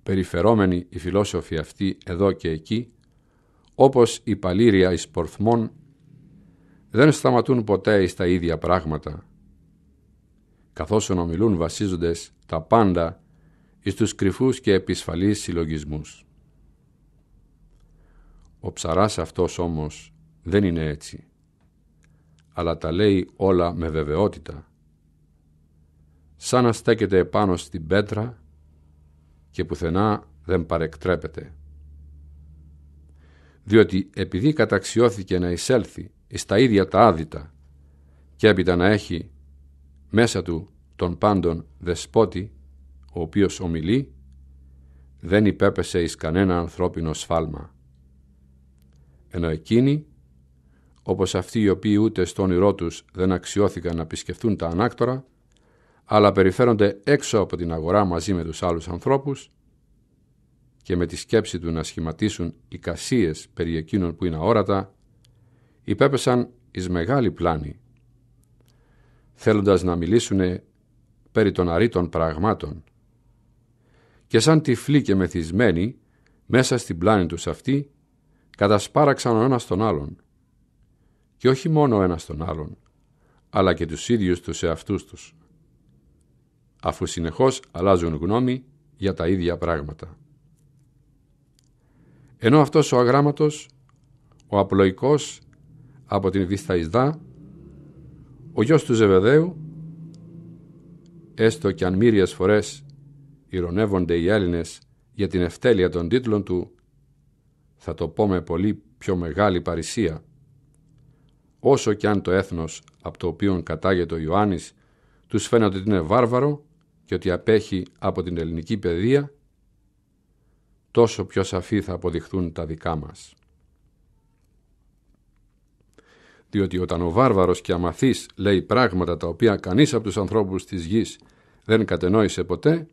περιφερόμενοι η φιλόσοφοι αυτοί εδώ και εκεί, όπως η παλήρια εις πορθμών, δεν σταματούν ποτέ στα ίδια πράγματα, καθώς ομιλούν βασίζοντες τα πάντα εις τους κρυφούς και επισφαλείς συλλογισμούς. Ο ψαράς αυτός όμως δεν είναι έτσι αλλά τα λέει όλα με βεβαιότητα. Σαν να στέκεται επάνω στην πέτρα και πουθενά δεν παρεκτρέπεται. Διότι επειδή καταξιώθηκε να εισέλθει στα ίδια τα άδυτα και έπειτα να έχει μέσα του τον πάντων δεσπότη ο οποίος ομιλεί, δεν υπέπεσε εις κανένα ανθρώπινο σφάλμα. Ενώ εκείνοι όπως αυτοί οι οποίοι ούτε στο όνειρό τους δεν αξιώθηκαν να επισκεφθούν τα ανάκτορα, αλλά περιφέρονται έξω από την αγορά μαζί με τους άλλους ανθρώπους και με τη σκέψη του να σχηματίσουν οικασίες περί εκείνων που είναι αόρατα, υπέπεσαν εις μεγάλη πλάνη, θέλοντας να μιλήσουν περί των αρήτων πραγμάτων. Και σαν τυφλοί και μεθυσμένοι, μέσα στην πλάνη τους αυτή, κατασπάραξαν ο ένας τον άλλον και όχι μόνο ο ένας τον άλλον, αλλά και τους ίδιους τους εαυτούς τους, αφού συνεχώς αλλάζουν γνώμη για τα ίδια πράγματα. Ενώ αυτός ο αγράμματος, ο απλοϊκός από την Βυσταϊσδά... ο γιος του Ζεβεδαίου, έστω και αν μύριες φορές ηρωνεύονται οι Έλληνες για την ευτέλεια των τίτλων του, θα το πω με πολύ πιο μεγάλη παρησία – όσο και αν το έθνος από το οποίο κατάγεται ο Ιωάννης τους φαίνεται ότι είναι βάρβαρο και ότι απέχει από την ελληνική παιδεία, τόσο πιο σαφή θα αποδειχθούν τα δικά μας. Διότι όταν ο βάρβαρος και αμαθής λέει πράγματα τα οποία κανείς από τους ανθρώπους της γης δεν κατενόησε ποτέ,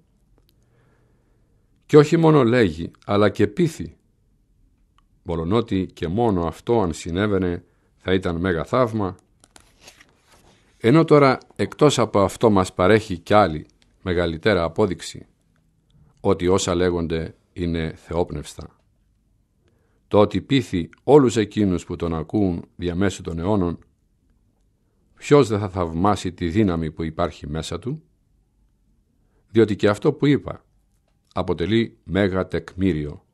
και όχι μόνο λέγει, αλλά και πείθει, μολονότι και μόνο αυτό αν συνέβαινε θα ήταν μέγα θαύμα. Ενώ τώρα εκτός από αυτό μας παρέχει κι άλλη μεγαλυτέρα απόδειξη ότι όσα λέγονται είναι θεόπνευστα. Το ότι πείθει όλους εκείνους που τον ακούουν διαμέσου των αιώνων ποιος δεν θα θαυμάσει τη δύναμη που υπάρχει μέσα του διότι και αυτό που είπα αποτελεί μέγα τεκμήριο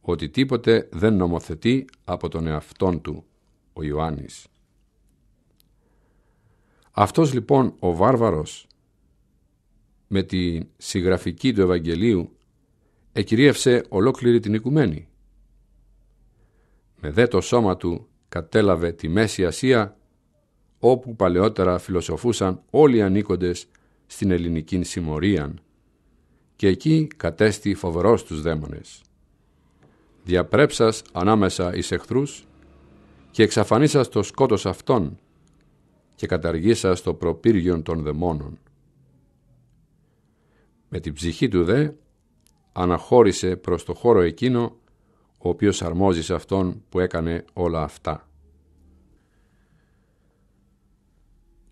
ότι τίποτε δεν νομοθετεί από τον εαυτόν του ο Ιωάννης. Αυτός λοιπόν ο βάρβαρος με τη συγγραφική του Ευαγγελίου εκυρίευσε ολόκληρη την οικουμένη. Με δε το σώμα του κατέλαβε τη Μέση Ασία όπου παλαιότερα φιλοσοφούσαν όλοι οι ανήκοντες στην ελληνική συμμορία και εκεί κατέστη φοβερός τους δαίμονες. Διαπρέψας ανάμεσα εις εχθρούς και εξαφανίσας το σκότος αυτών και καταργήσας το προπύργιον των δαιμόνων. Με την ψυχή του δε αναχώρησε προς το χώρο εκείνο ο οποίος αρμόζει σε αυτόν που έκανε όλα αυτά.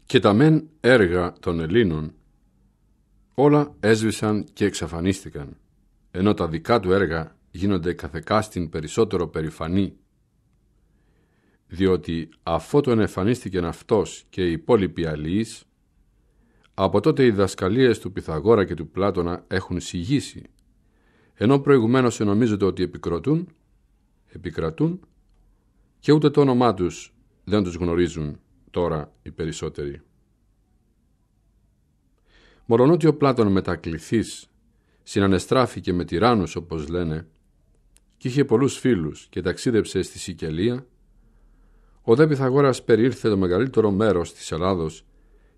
Και τα μεν έργα των Ελλήνων όλα έσβησαν και εξαφανίστηκαν, ενώ τα δικά του έργα γίνονται καθεκάστην περισσότερο περηφανή διότι αφότου εμφανίστηκε αυτός και οι υπόλοιποι αλλοίς, από τότε οι δασκαλίες του Πυθαγόρα και του Πλάτωνα έχουν συγγύσει, ενώ προηγουμένως νομίζονται ότι επικροτούν, επικρατούν και ούτε το όνομά τους δεν τους γνωρίζουν τώρα οι περισσότεροι. Μολονότι ο Πλάτων μετακληθής συνανεστράφηκε με τυράννους όπως λένε και είχε πολλούς φίλους και ταξίδεψε στη Σικελία ο Δε Πυθαγόρας περιήλθε το μεγαλύτερο μέρος της Ελλάδος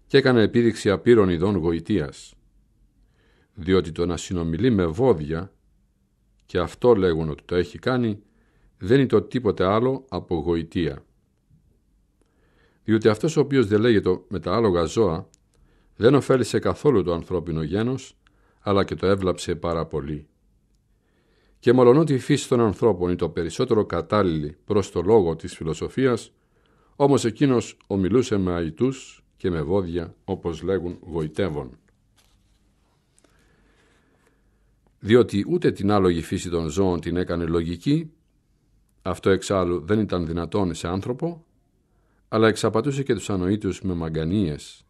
και έκανε επίδειξη απείρων ειδών γοητείας, διότι το να συνομιλεί με βόδια, και αυτό λέγουν ότι το έχει κάνει, δεν είναι το τίποτε άλλο από γοητεία. Διότι αυτός ο οποίος λέγεται με τα άλογα ζώα, δεν ωφέλησε καθόλου το ανθρώπινο γένος, αλλά και το έβλαψε πάρα πολύ. Και μολονότι η φύση των ανθρώπων είναι το περισσότερο κατάλληλη προς το λόγο της φιλοσοφίας, όμως εκείνος ομιλούσε με αητούς και με βόδια, όπως λέγουν γοητεύων. Διότι ούτε την άλογη φύση των ζώων την έκανε λογική, αυτό εξάλλου δεν ήταν δυνατόν σε άνθρωπο, αλλά εξαπατούσε και τους ανοήτους με μαγκανίες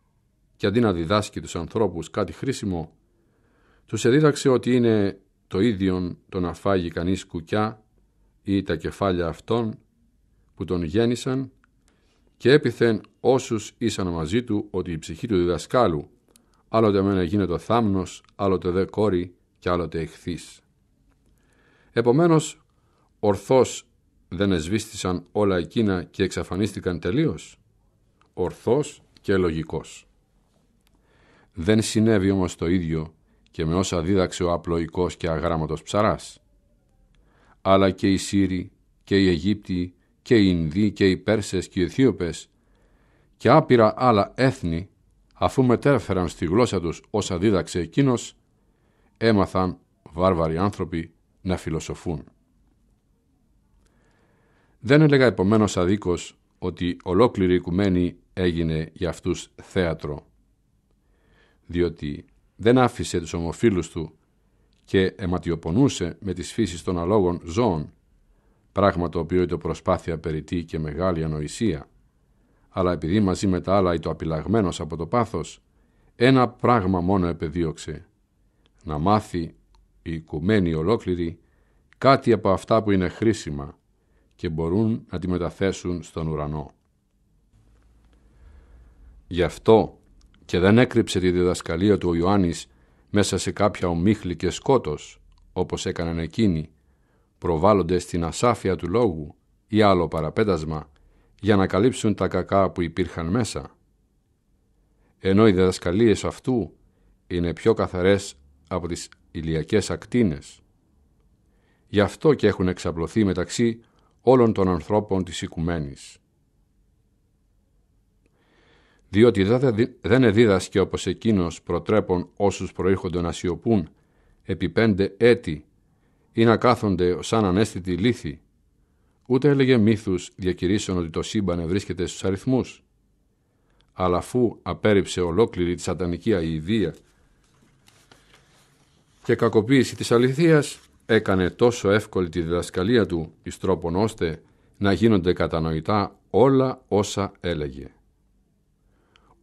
και αντί να διδάσκει τους ανθρώπους κάτι χρήσιμο, τους εδίδαξε ότι είναι το ίδιο το να φάγει κανείς κουκιά ή τα κεφάλια αυτών που τον γέννησαν και έπιθεν όσους ήσαν μαζί του ότι η ψυχή του διδασκάλου άλλοτε μένα γίνεται θάμνος, άλλοτε δε κόρη και άλλοτε εχθής. Επομένως, ορθώς δεν εσβήστησαν όλα εκείνα και εξαφανίστηκαν τελείως. Ορθώς και λογικός. Δεν συνέβη όμως το ίδιο και με όσα δίδαξε ο απλοϊκός και αγράμματος ψαράς. Αλλά και οι Σύριοι και οι Αιγύπτιοι και οι Ινδοί και οι Πέρσες και οι Αιθίωπες και άπειρα άλλα έθνη, αφού μετέφεραν στη γλώσσα τους όσα δίδαξε εκείνος, έμαθαν βάρβαροι άνθρωποι να φιλοσοφούν. Δεν έλεγα επομένως αδίκως ότι ολόκληρη η οικουμένη έγινε για αυτούς θέατρο, διότι δεν άφησε τους ομοφίλους του και αιματιοπονούσε με τις φύσεις των αλόγων ζώων πράγμα το οποίο είτε προσπάθεια περιττή και μεγάλη ανοησία, αλλά επειδή μαζί με τα άλλα είτε απειλαγμένος από το πάθος, ένα πράγμα μόνο επεδίωξε, να μάθει η οικουμένη ολόκληρη κάτι από αυτά που είναι χρήσιμα και μπορούν να τη μεταθέσουν στον ουρανό. Γι' αυτό και δεν έκρυψε τη διδασκαλία του ο Ιωάννης μέσα σε κάποια ομίχλη και σκότος, όπως έκαναν εκείνοι, προβάλλονται στην ασάφεια του λόγου ή άλλο παραπέτασμα για να καλύψουν τα κακά που υπήρχαν μέσα. Ενώ οι διδασκαλίες αυτού είναι πιο καθαρές από τις ηλιακές ακτίνες. Γι' αυτό και έχουν εξαπλωθεί μεταξύ όλων των ανθρώπων της οικουμένης. Διότι δεν εδίδασκε όπως εκείνος προτρέπων όσους προήρχονται να σιωπούν επί πέντε έτη ή να κάθονται σαν ανέστητη λύθοι. Ούτε έλεγε μύθους διακηρύσεων ότι το σύμπαν βρίσκεται στους αριθμούς. Αλλά αφού απέρριψε ολόκληρη τη σατανική αηδία και κακοποίηση της αληθείας, έκανε τόσο εύκολη τη διδασκαλία του εις τρόπον ώστε να γίνονται κατανοητά όλα όσα έλεγε.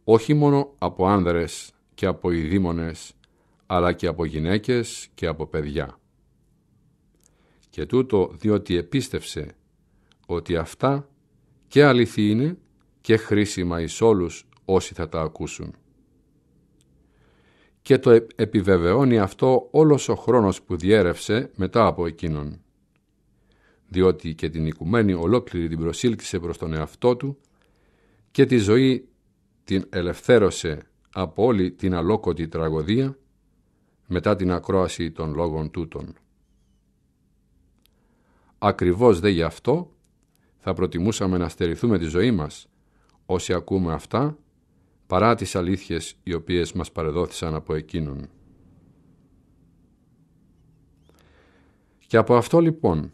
Όχι μόνο από άνδρες και από ειδήμονες, αλλά και από γυναίκες και από παιδιά και τούτο διότι επίστευσε ότι αυτά και αληθή είναι και χρήσιμα εις όλους όσοι θα τα ακούσουν. Και το επιβεβαιώνει αυτό όλος ο χρόνος που διέρευσε μετά από εκείνον. Διότι και την οικουμένη ολόκληρη την προσήλκησε προς τον εαυτό του και τη ζωή την ελευθέρωσε από όλη την αλόκοτη τραγωδία μετά την ακρόαση των λόγων τούτων. Ακριβώς δε γι' αυτό θα προτιμούσαμε να στερηθούμε τη ζωή μας όσοι ακούμε αυτά παρά τις αλήθειες οι οποίες μας παρεδόθησαν από εκείνον. Και από αυτό λοιπόν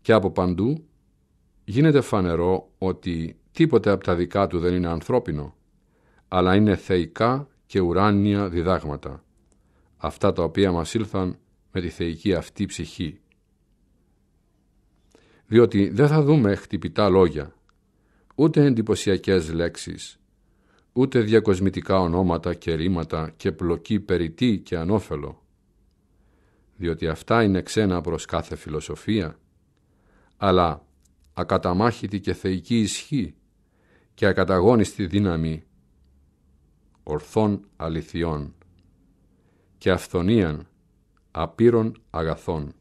και από παντού γίνεται φανερό ότι τίποτε από τα δικά του δεν είναι ανθρώπινο, αλλά είναι θεϊκά και ουράνια διδάγματα, αυτά τα οποία μας ήλθαν με τη θεϊκή αυτή ψυχή διότι δεν θα δούμε χτυπητά λόγια, ούτε εντυπωσιακές λέξεις, ούτε διακοσμητικά ονόματα και ρήματα και πλοκή περιττή και ανώφελο, διότι αυτά είναι ξένα προς κάθε φιλοσοφία, αλλά ακαταμάχητη και θεϊκή ισχύ και ακαταγώνιστη δύναμη ορθών αληθιών και αυθονίαν απείρων αγαθών.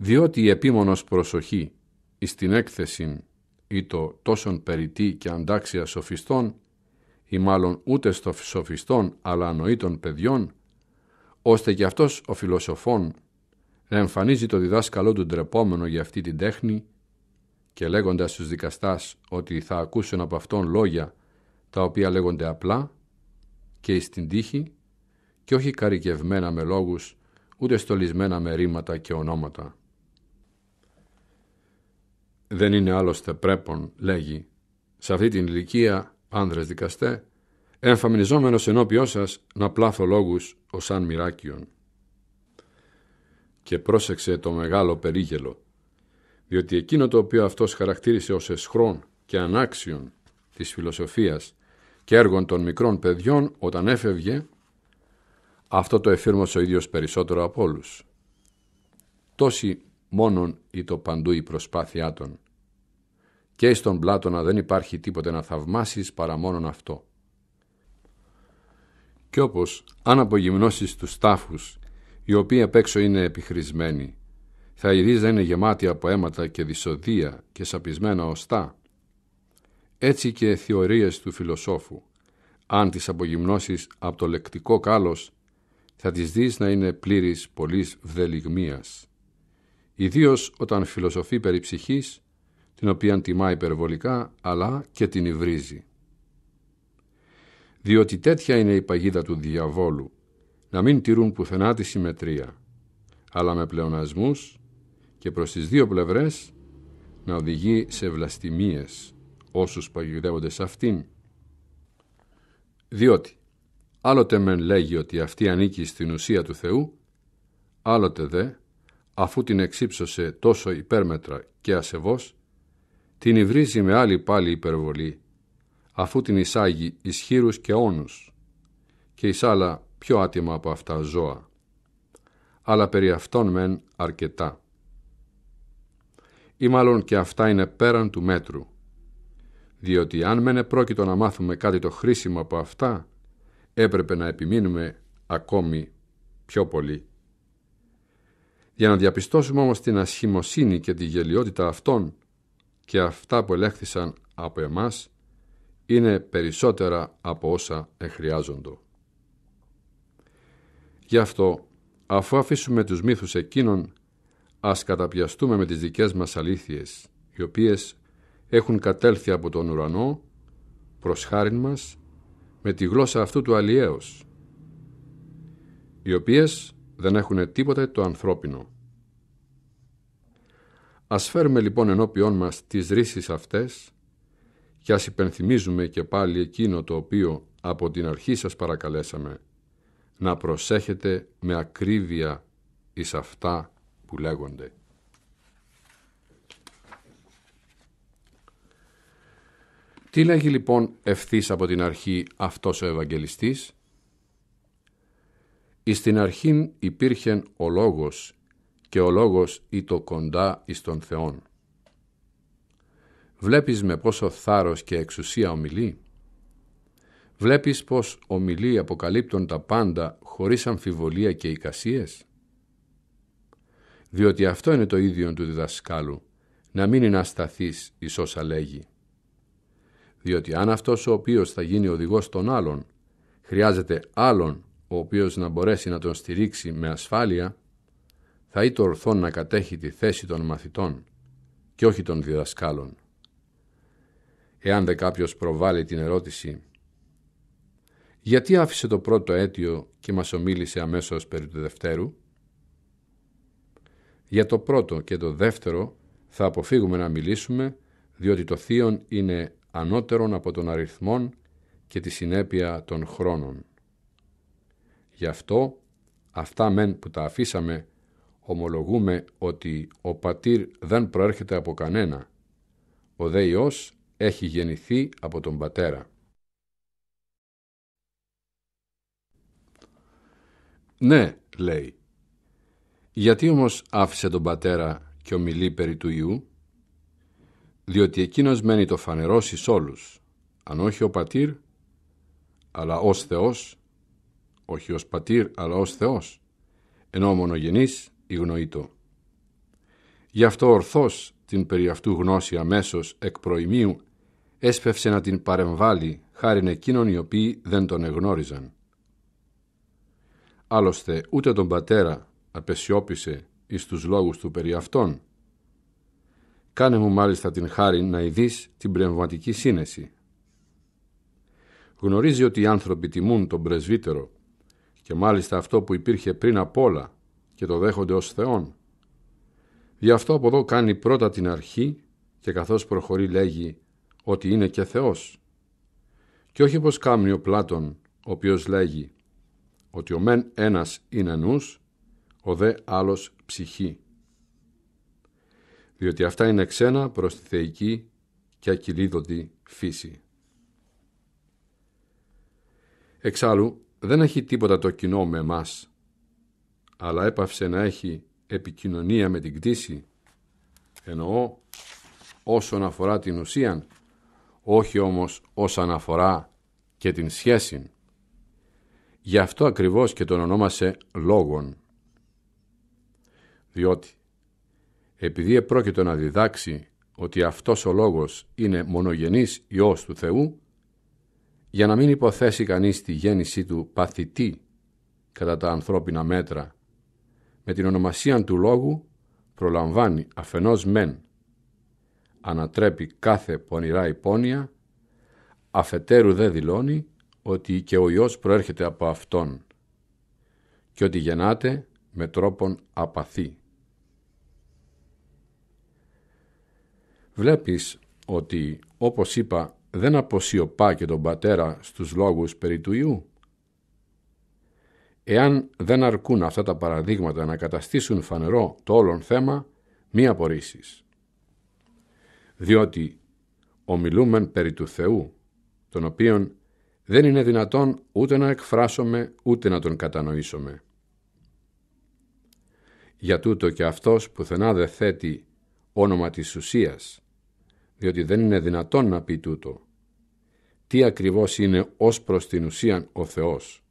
διότι η επίμονος προσοχή εις την έκθεση ή το τόσον περιτή και αντάξια σοφιστών ή μάλλον ούτε στο σοφιστών αλλά ανοήτων παιδιών, ώστε και αυτός ο φιλοσοφών να εμφανίζει το διδάσκαλό του ντρεπόμενο για αυτή την τέχνη και λέγοντας στους δικαστάς ότι θα ακούσουν από αυτόν λόγια τα οποία λέγονται απλά και εις την τύχη και όχι καρικευμένα με λόγους ούτε στολισμένα με ρήματα και ονόματα δεν είναι άλλωστε πρέπον, λέγει, σε αυτή την ηλικία, άνδρες δικαστέ, εμφαμινιζόμενος ενώπιό σας να πλάθω λόγους ως αν μοιράκιον. Και πρόσεξε το μεγάλο περίγελο, διότι εκείνο το οποίο αυτός χαρακτήρισε ως εσχρόν και ανάξιον της φιλοσοφίας και έργων των μικρών παιδιών όταν έφευγε, αυτό το εφήρμοσε ο ίδιος περισσότερο από όλους. Τόση μόνον ή το παντού η προσπάθειά των. Και στον Πλάτωνα δεν υπάρχει τίποτε να θαυμάσεις παρά μόνον αυτό. Κι όπως αν απογυμνώσεις τους τάφους, οι οποίοι απ' έξω είναι επιχρησμένοι, θα η να είναι γεμάτοι από αίματα και δυσοδεία και σαπισμένα οστά. Έτσι και θεωρίες του φιλοσόφου, αν τις απογυμνώσεις από το λεκτικό κάλος, θα τις δεις να είναι πλήρης πολλής βδελιγμίας ιδίως όταν φιλοσοφεί περί ψυχής, την οποία τιμά υπερβολικά, αλλά και την υβρίζει. Διότι τέτοια είναι η παγίδα του διαβόλου, να μην τηρούν πουθενά τη συμμετρία, αλλά με πλεονασμούς και προς τις δύο πλευρές να οδηγεί σε βλαστημίες όσους παγιδεύονται σε αυτήν. Διότι άλλοτε μεν λέγει ότι αυτή ανήκει στην ουσία του Θεού, άλλοτε δε αφού την εξύψωσε τόσο υπέρμετρα και ασεβώς, την υβρίζει με άλλη πάλι υπερβολή, αφού την εισάγει ισχύρους και όνους και εις άλλα πιο άτιμα από αυτά ζώα, αλλά περί αυτών μεν αρκετά. Ή μάλλον και αυτά είναι πέραν του μέτρου, διότι αν μεν επρόκειτο να μάθουμε κάτι το χρήσιμο από αυτά, έπρεπε να επιμείνουμε ακόμη πιο πολύ. Για να διαπιστώσουμε όμως την ασχημοσύνη και τη γελιότητα αυτών και αυτά που ελέγχθησαν από εμάς είναι περισσότερα από όσα εχρειάζονται. Γι' αυτό, αφού αφήσουμε τους μύθους εκείνων, ας καταπιαστούμε με τις δικές μας αλήθειες, οι οποίες έχουν κατέλθει από τον ουρανό προς χάριν μας με τη γλώσσα αυτού του αλλιέως, οι οποίες δεν έχουν τίποτε το ανθρώπινο. Ας φέρουμε λοιπόν ενώπιόν μας τις ρίσεις αυτές και ας υπενθυμίζουμε και πάλι εκείνο το οποίο από την αρχή σας παρακαλέσαμε να προσέχετε με ακρίβεια εις αυτά που λέγονται. Τι λέγει λοιπόν ευθύς από την αρχή αυτός ο Ευαγγελιστής Εις την αρχήν υπήρχεν ο Λόγος και ο Λόγος ήτο κοντά εις τον Θεόν. Βλέπεις με πόσο θάρρος και εξουσία ομιλεί. Βλέπεις πως ομιλεί αποκαλύπτουν τα πάντα χωρίς αμφιβολία και εικασίες. Διότι αυτό είναι το ίδιο του διδασκάλου, να μην είναι ασταθής εις όσα λέγει. Διότι αν αυτός ο οποίος θα γίνει οδηγός των άλλων, χρειάζεται άλλον ο οποίος να μπορέσει να τον στηρίξει με ασφάλεια, θα είτε ορθόν να κατέχει τη θέση των μαθητών και όχι των διδασκάλων. Εάν δε κάποιος προβάλλει την ερώτηση «Γιατί άφησε το πρώτο αίτιο και μας ομίλησε αμέσως περί του δευτέρου» Για το πρώτο και το δεύτερο θα αποφύγουμε να μιλήσουμε διότι το θείον είναι ανώτερον από τον αριθμών και τη συνέπεια των χρόνων. Γι' αυτό αυτά μεν που τα αφήσαμε ομολογούμε ότι ο πατήρ δεν προέρχεται από κανένα. Ο δε Υιός έχει γεννηθεί από τον πατέρα. Ναι, λέει. Γιατί όμως άφησε τον πατέρα και ομιλεί περί του Υιού, διότι εκείνος μένει το φανερός εις όλους, αν όχι ο πατήρ, αλλά ως Θεός όχι ως πατήρ αλλά ως Θεός, ενώ μονογενής μονογενής ηγνοείτο. Γι' αυτό ορθώς την περί αυτού γνώση αμέσως εκ προημίου έσπευσε να την παρεμβάλει χάριν εκείνων οι οποίοι δεν τον εγνώριζαν. Άλλωστε ούτε τον πατέρα απεσιόπισε εις τους λόγους του περί αυτών. Κάνε μου μάλιστα την χάρη να ειδείς την πνευματική σύνεση. Γνωρίζει ότι οι άνθρωποι τιμούν τον πρεσβύτερο και μάλιστα αυτό που υπήρχε πριν απ' όλα και το δέχονται ως Θεόν. Γι' αυτό από εδώ κάνει πρώτα την αρχή και καθώς προχωρεί λέγει ότι είναι και Θεός. Και όχι πως κάμνει ο Πλάτων, ο οποίος λέγει ότι ο μεν ένας είναι νους, ο δε άλλος ψυχή. Διότι αυτά είναι ξένα προς τη θεϊκή και ακυλίδωτη φύση. Εξάλλου, δεν έχει τίποτα το κοινό με μας, αλλά έπαυσε να έχει επικοινωνία με την κτήση, εννοώ όσον αφορά την ουσίαν, όχι όμως όσον αφορά και την σχέση. Γι' αυτό ακριβώς και τον ονόμασε λόγον. Διότι, επειδή επρόκειτο να διδάξει ότι αυτός ο λόγος είναι μονογενής Υιός του Θεού, για να μην υποθέσει κανείς τη γέννησή του παθητή κατά τα ανθρώπινα μέτρα, με την ονομασία του λόγου προλαμβάνει αφενός μεν, ανατρέπει κάθε πονηρά υπόνοια, αφετέρου δε δηλώνει ότι και ο Υιός προέρχεται από Αυτόν και ότι γεννάται με τρόπον απαθή. Βλέπεις ότι, όπως είπα, δεν αποσιωπά και τον πατέρα στους λόγους περί του Υιού. Εάν δεν αρκούν αυτά τα παραδείγματα να καταστήσουν φανερό το όλον θέμα, μη απορρίσεις. Διότι ομιλούμεν περί του Θεού, τον οποίον δεν είναι δυνατόν ούτε να εκφράσουμε ούτε να τον κατανοήσουμε. Για τούτο και αυτός πουθενά δεν θέτει όνομα της ουσίας, διότι δεν είναι δυνατόν να πει τούτο τι ακριβώς είναι ως προς την ουσία ο Θεός.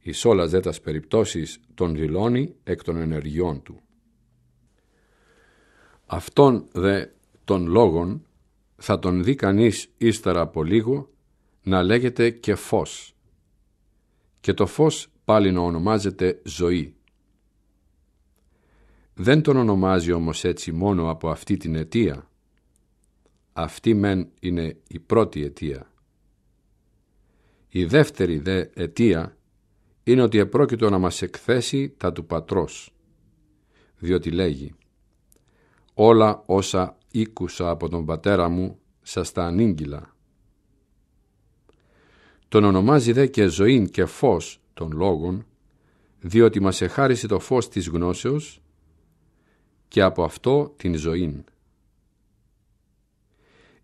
Η όλας δε τας περιπτώσεις τον δηλώνει εκ των ενεργειών του. Αυτόν δε των λόγων θα τον δει κανείς ύστερα από λίγο να λέγεται και φως. Και το φως πάλι να ονομάζεται ζωή. Δεν τον ονομάζει όμως έτσι μόνο από αυτή την αιτία, αυτή μεν είναι η πρώτη αιτία. Η δεύτερη δε αιτία είναι ότι επρόκειτο να μας εκθέσει τα του πατρός, διότι λέγει «Όλα όσα ήκουσα από τον πατέρα μου σας τα ανήγγυλα». Τον ονομάζει δε και ζωήν και φως των λόγων, διότι μας εχάρισε το φως της γνώσεως και από αυτό την ζωήν.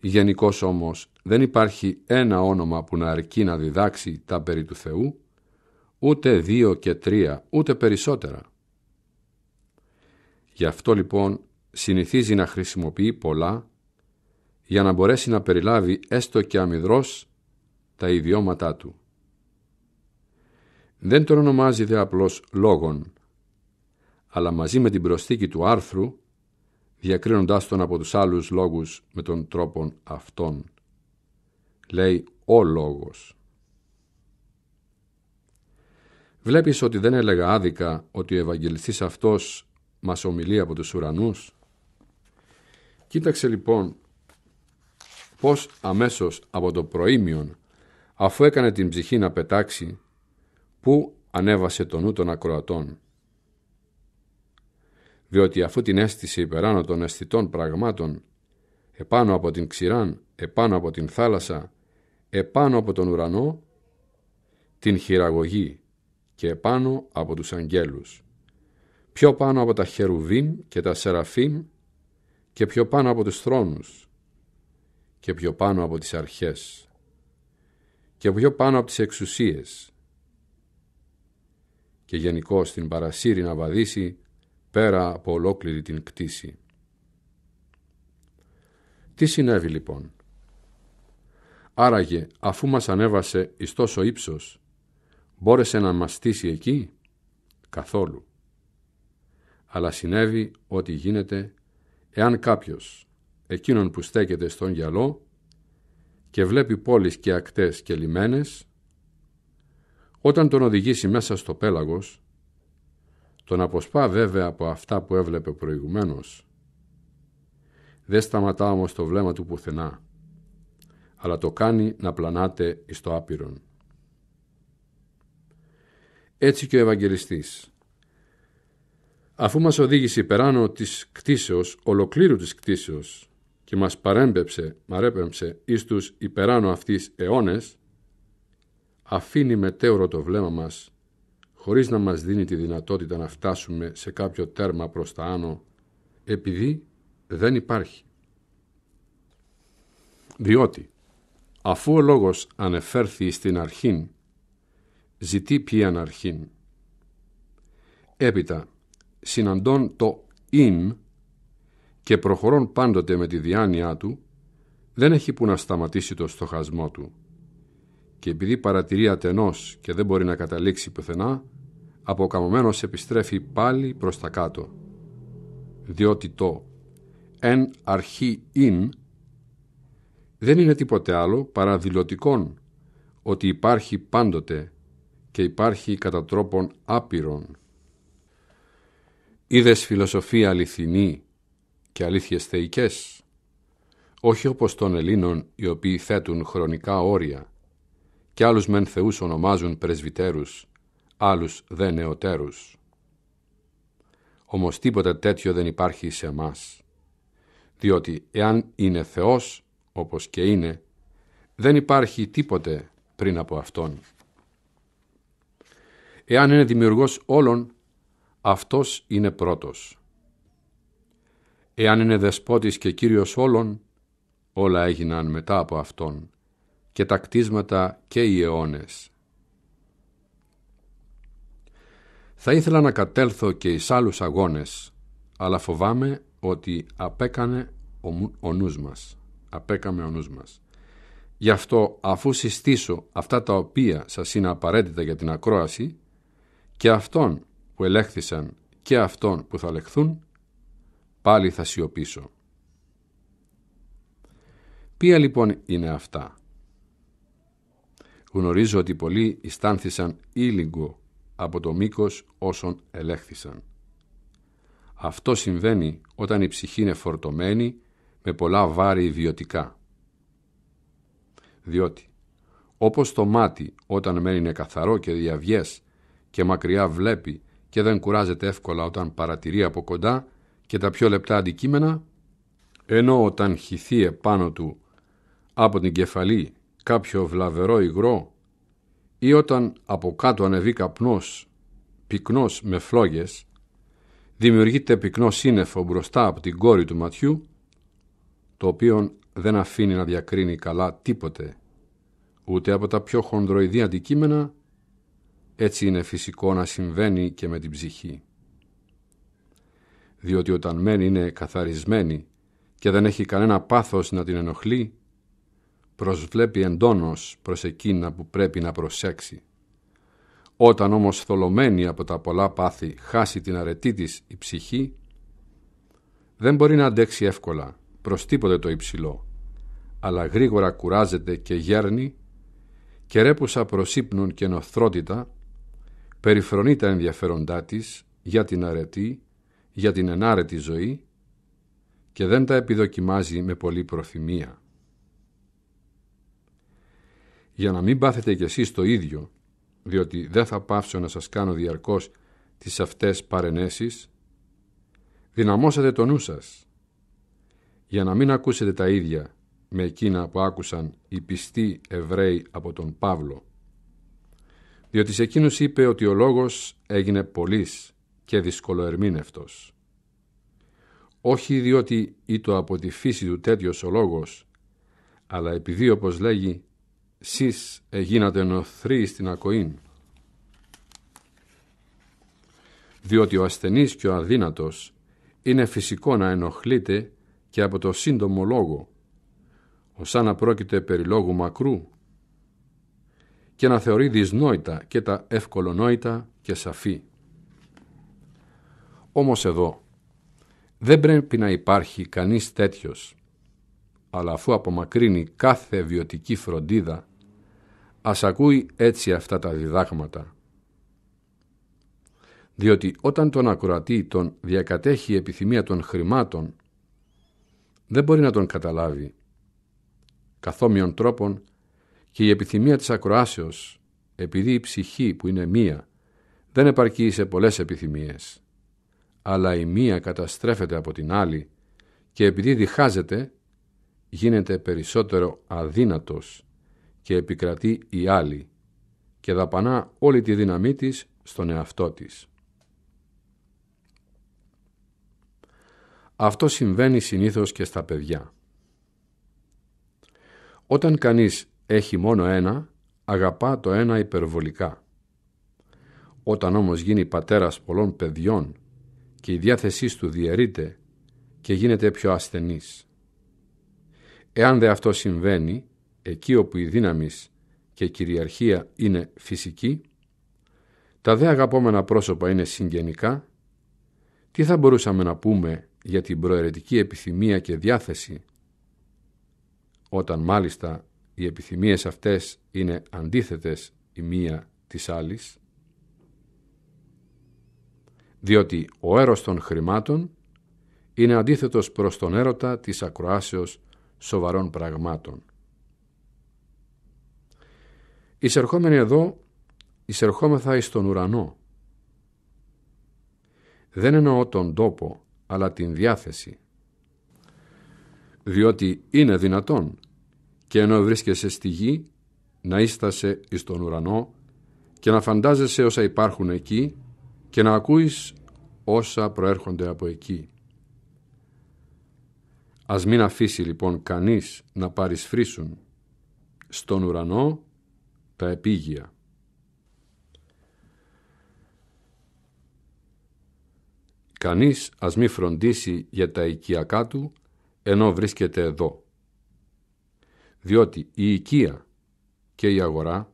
Γενικώ όμως δεν υπάρχει ένα όνομα που να αρκεί να διδάξει τα περί του Θεού, ούτε δύο και τρία, ούτε περισσότερα. Γι' αυτό λοιπόν συνηθίζει να χρησιμοποιεί πολλά για να μπορέσει να περιλάβει έστω και αμυδρός τα ιδιώματά του. Δεν τον ονομάζει δε απλώς λόγον, αλλά μαζί με την προσθήκη του άρθρου διακρίνοντάς τον από τους άλλους λόγους με τον τρόπον «ο λόγος». Βλέπεις ότι δεν έλεγα άδικα ότι ο Ευαγγελιστής αυτός μας ομιλεί από τους ουρανούς. Κοίταξε λοιπόν πως αμέσως από το προήμιον αφού έκανε την ψυχή να πετάξει που ανέβασε το νου των ακροατών διότι αφού την αίσθηση υπεράνω των αισθητών πραγμάτων, επάνω από την ξηράν, επάνω από την θάλασσα, επάνω από τον ουρανό, την χειραγωγή και επάνω από τους αγγέλους, πιο πάνω από τα χερουβίμ και τα σεραφίμ και πιο πάνω από τους θρόνους και πιο πάνω από τις αρχές και πιο πάνω από τις εξουσίες και γενικώς την παρασύρει να βαδίσει πέρα από ολόκληρη την κτήση. Τι συνέβη λοιπόν. Άραγε αφού μας ανέβασε εις τόσο ύψος, μπόρεσε να μας στήσει εκεί. Καθόλου. Αλλά συνέβη ότι γίνεται εάν κάποιος, εκείνον που στέκεται στον γυαλό και βλέπει πόλεις και ακτές και λιμένες, όταν τον οδηγήσει μέσα στο πέλαγος, τον αποσπά βέβαια από αυτά που έβλεπε προηγουμένως. Δεν σταματά όμως το βλέμμα του πουθενά, αλλά το κάνει να πλανάται εις το άπειρον. Έτσι και ο Ευαγγελιστής. Αφού μας οδήγησε υπεράνω της κτίσεως, ολοκλήρου της κτίσεως, και μας παρέμπεψε, μαρέπεμψε εις τους υπεράνω αυτής αιώνες, αφήνει μετέωρο το βλέμμα μας χωρίς να μας δίνει τη δυνατότητα να φτάσουμε σε κάποιο τέρμα προς τα άνω, επειδή δεν υπάρχει. Διότι, αφού ο λόγος ανεφέρθη στην αρχήν, ζητεί ποιαν αρχήν. Έπειτα, συναντών το «ειν» και προχωρών πάντοτε με τη διάνοιά του, δεν έχει που να σταματήσει το στοχασμό του. Και επειδή παρατηρεί ατενός και δεν μπορεί να καταλήξει πουθενά, αποκαμωμένος επιστρέφει πάλι προς τα κάτω. Διότι το «εν αρχή ειν» δεν είναι τίποτε άλλο παρά δηλωτικόν ότι υπάρχει πάντοτε και υπάρχει κατά τρόπον άπειρον. Είδες φιλοσοφία αληθινή και αλήθειες θεϊκές, όχι όπως των Ελλήνων οι οποίοι θέτουν χρονικά όρια και άλλους μεν θεούς ονομάζουν πρεσβυτέρους άλλους δε νεωτέρους. Όμως τίποτα τέτοιο δεν υπάρχει σε μας, διότι εάν είναι Θεός, όπως και είναι, δεν υπάρχει τίποτε πριν από Αυτόν. Εάν είναι δημιουργός όλων, Αυτός είναι πρώτος. Εάν είναι δεσπότης και κύριος όλων, όλα έγιναν μετά από Αυτόν και τα κτίσματα και οι αιώνες. Θα ήθελα να κατέλθω και εις άλλους αγώνες, αλλά φοβάμαι ότι απέκανε ο νους μας. Απέκαμε ο νους μας. Γι' αυτό αφού συστήσω αυτά τα οποία σας είναι απαραίτητα για την ακρόαση και αυτών που ελέγχθησαν και αυτών που θα λεχθούν, πάλι θα σιωπήσω. Ποια λοιπόν είναι αυτά. Γνωρίζω ότι πολλοί ιστάνθησαν ήλιγκο από το μήκος όσων ελέγχθησαν. Αυτό συμβαίνει όταν η ψυχή είναι φορτωμένη με πολλά βάρη ιδιωτικά. Διότι όπως το μάτι όταν μένει καθαρό και διαβιές και μακριά βλέπει και δεν κουράζεται εύκολα όταν παρατηρεί από κοντά και τα πιο λεπτά αντικείμενα, ενώ όταν χυθεί επάνω του από την κεφαλή κάποιο βλαβερό υγρό ή όταν από κάτω ανεβεί καπνός πυκνός με φλόγες, δημιουργείται πυκνό σύννεφο μπροστά από την κόρη του ματιού, το οποίο δεν αφήνει να διακρίνει καλά τίποτε, ούτε από τα πιο χονδροειδή αντικείμενα, έτσι είναι φυσικό να συμβαίνει και με την ψυχή. Διότι όταν μένει είναι καθαρισμένη και δεν έχει κανένα πάθος να την ενοχλεί, προσβλέπει εντόνως προς εκείνα που πρέπει να προσέξει. Όταν όμως θολωμένη από τα πολλά πάθη χάσει την αρετή της η ψυχή, δεν μπορεί να αντέξει εύκολα προς τίποτε το υψηλό, αλλά γρήγορα κουράζεται και γέρνει και ρέπουσα προσύπνουν και νοθρότητα περιφρονεί τα ενδιαφέροντά της για την αρετή, για την ενάρετη ζωή και δεν τα επιδοκιμάζει με πολλή προθυμία για να μην πάθετε κι εσείς το ίδιο, διότι δεν θα πάψω να σας κάνω διαρκώς τις αυτές παρενέσεις, δυναμώσατε το νου σας, για να μην ακούσετε τα ίδια με εκείνα που άκουσαν οι πιστοί Εβραίοι από τον Παύλο, διότι σε εκείνους είπε ότι ο λόγος έγινε πολύς και δυσκολοερμήνευτος. Όχι διότι ήτο από τη φύση του τέτοιος ο λόγος, αλλά επειδή όπως λέγει σεις εγίνατε νοθροί στην ακοήν. Διότι ο ασθενής και ο αδύνατος είναι φυσικό να ενοχλείται και από το σύντομο λόγο, ως να πρόκειται περί λόγου μακρού και να θεωρεί δυσνόητα και τα ευκολονόητα και σαφή. Όμως εδώ δεν πρέπει να υπάρχει κανείς τέτοιος, αλλά αφού απομακρύνει κάθε βιωτική φροντίδα Ας ακούει έτσι αυτά τα διδάγματα. Διότι όταν τον ακροατή τον διακατέχει η επιθυμία των χρημάτων, δεν μπορεί να τον καταλάβει. Καθόμοιων τρόπων και η επιθυμία της ακροάσεως, επειδή η ψυχή που είναι μία, δεν επαρκεί σε πολλές επιθυμίες, αλλά η μία καταστρέφεται από την άλλη και επειδή διχάζεται, γίνεται περισσότερο αδύνατος και επικρατεί η άλλη και δαπανά όλη τη δύναμή της στον εαυτό της. Αυτό συμβαίνει συνήθως και στα παιδιά. Όταν κανείς έχει μόνο ένα, αγαπά το ένα υπερβολικά. Όταν όμως γίνει πατέρας πολλών παιδιών και η διάθεσή του διαιρείται και γίνεται πιο ασθενής. Εάν δε αυτό συμβαίνει, εκεί όπου η δύναμης και η κυριαρχία είναι φυσική, τα δε αγαπόμενα πρόσωπα είναι συγγενικά, τι θα μπορούσαμε να πούμε για την προαιρετική επιθυμία και διάθεση, όταν μάλιστα οι επιθυμίες αυτές είναι αντίθετες η μία της άλλης, διότι ο έρος των χρημάτων είναι αντίθετος προς τον έρωτα της ακροάσεως σοβαρών πραγμάτων. Εισερχόμενοι εδώ, εισερχόμεθα εις τον ουρανό. Δεν εννοώ τον τόπο, αλλά την διάθεση. Διότι είναι δυνατόν και ενώ βρίσκεσαι στη γη, να ήστασε εις τον ουρανό και να φαντάζεσαι όσα υπάρχουν εκεί και να ακούεις όσα προέρχονται από εκεί. Ας μην αφήσει λοιπόν κανείς να παρισφρήσουν στον ουρανό τα επίγεια. Κανείς ας μη φροντίσει για τα οικιακά του ενώ βρίσκεται εδώ. Διότι η οικία και η αγορά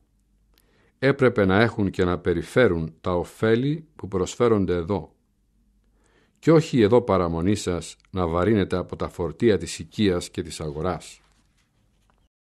έπρεπε να έχουν και να περιφέρουν τα ωφέλη που προσφέρονται εδώ και όχι εδώ παραμονή σας να βαρύνετε από τα φορτία της οικίας και της αγοράς.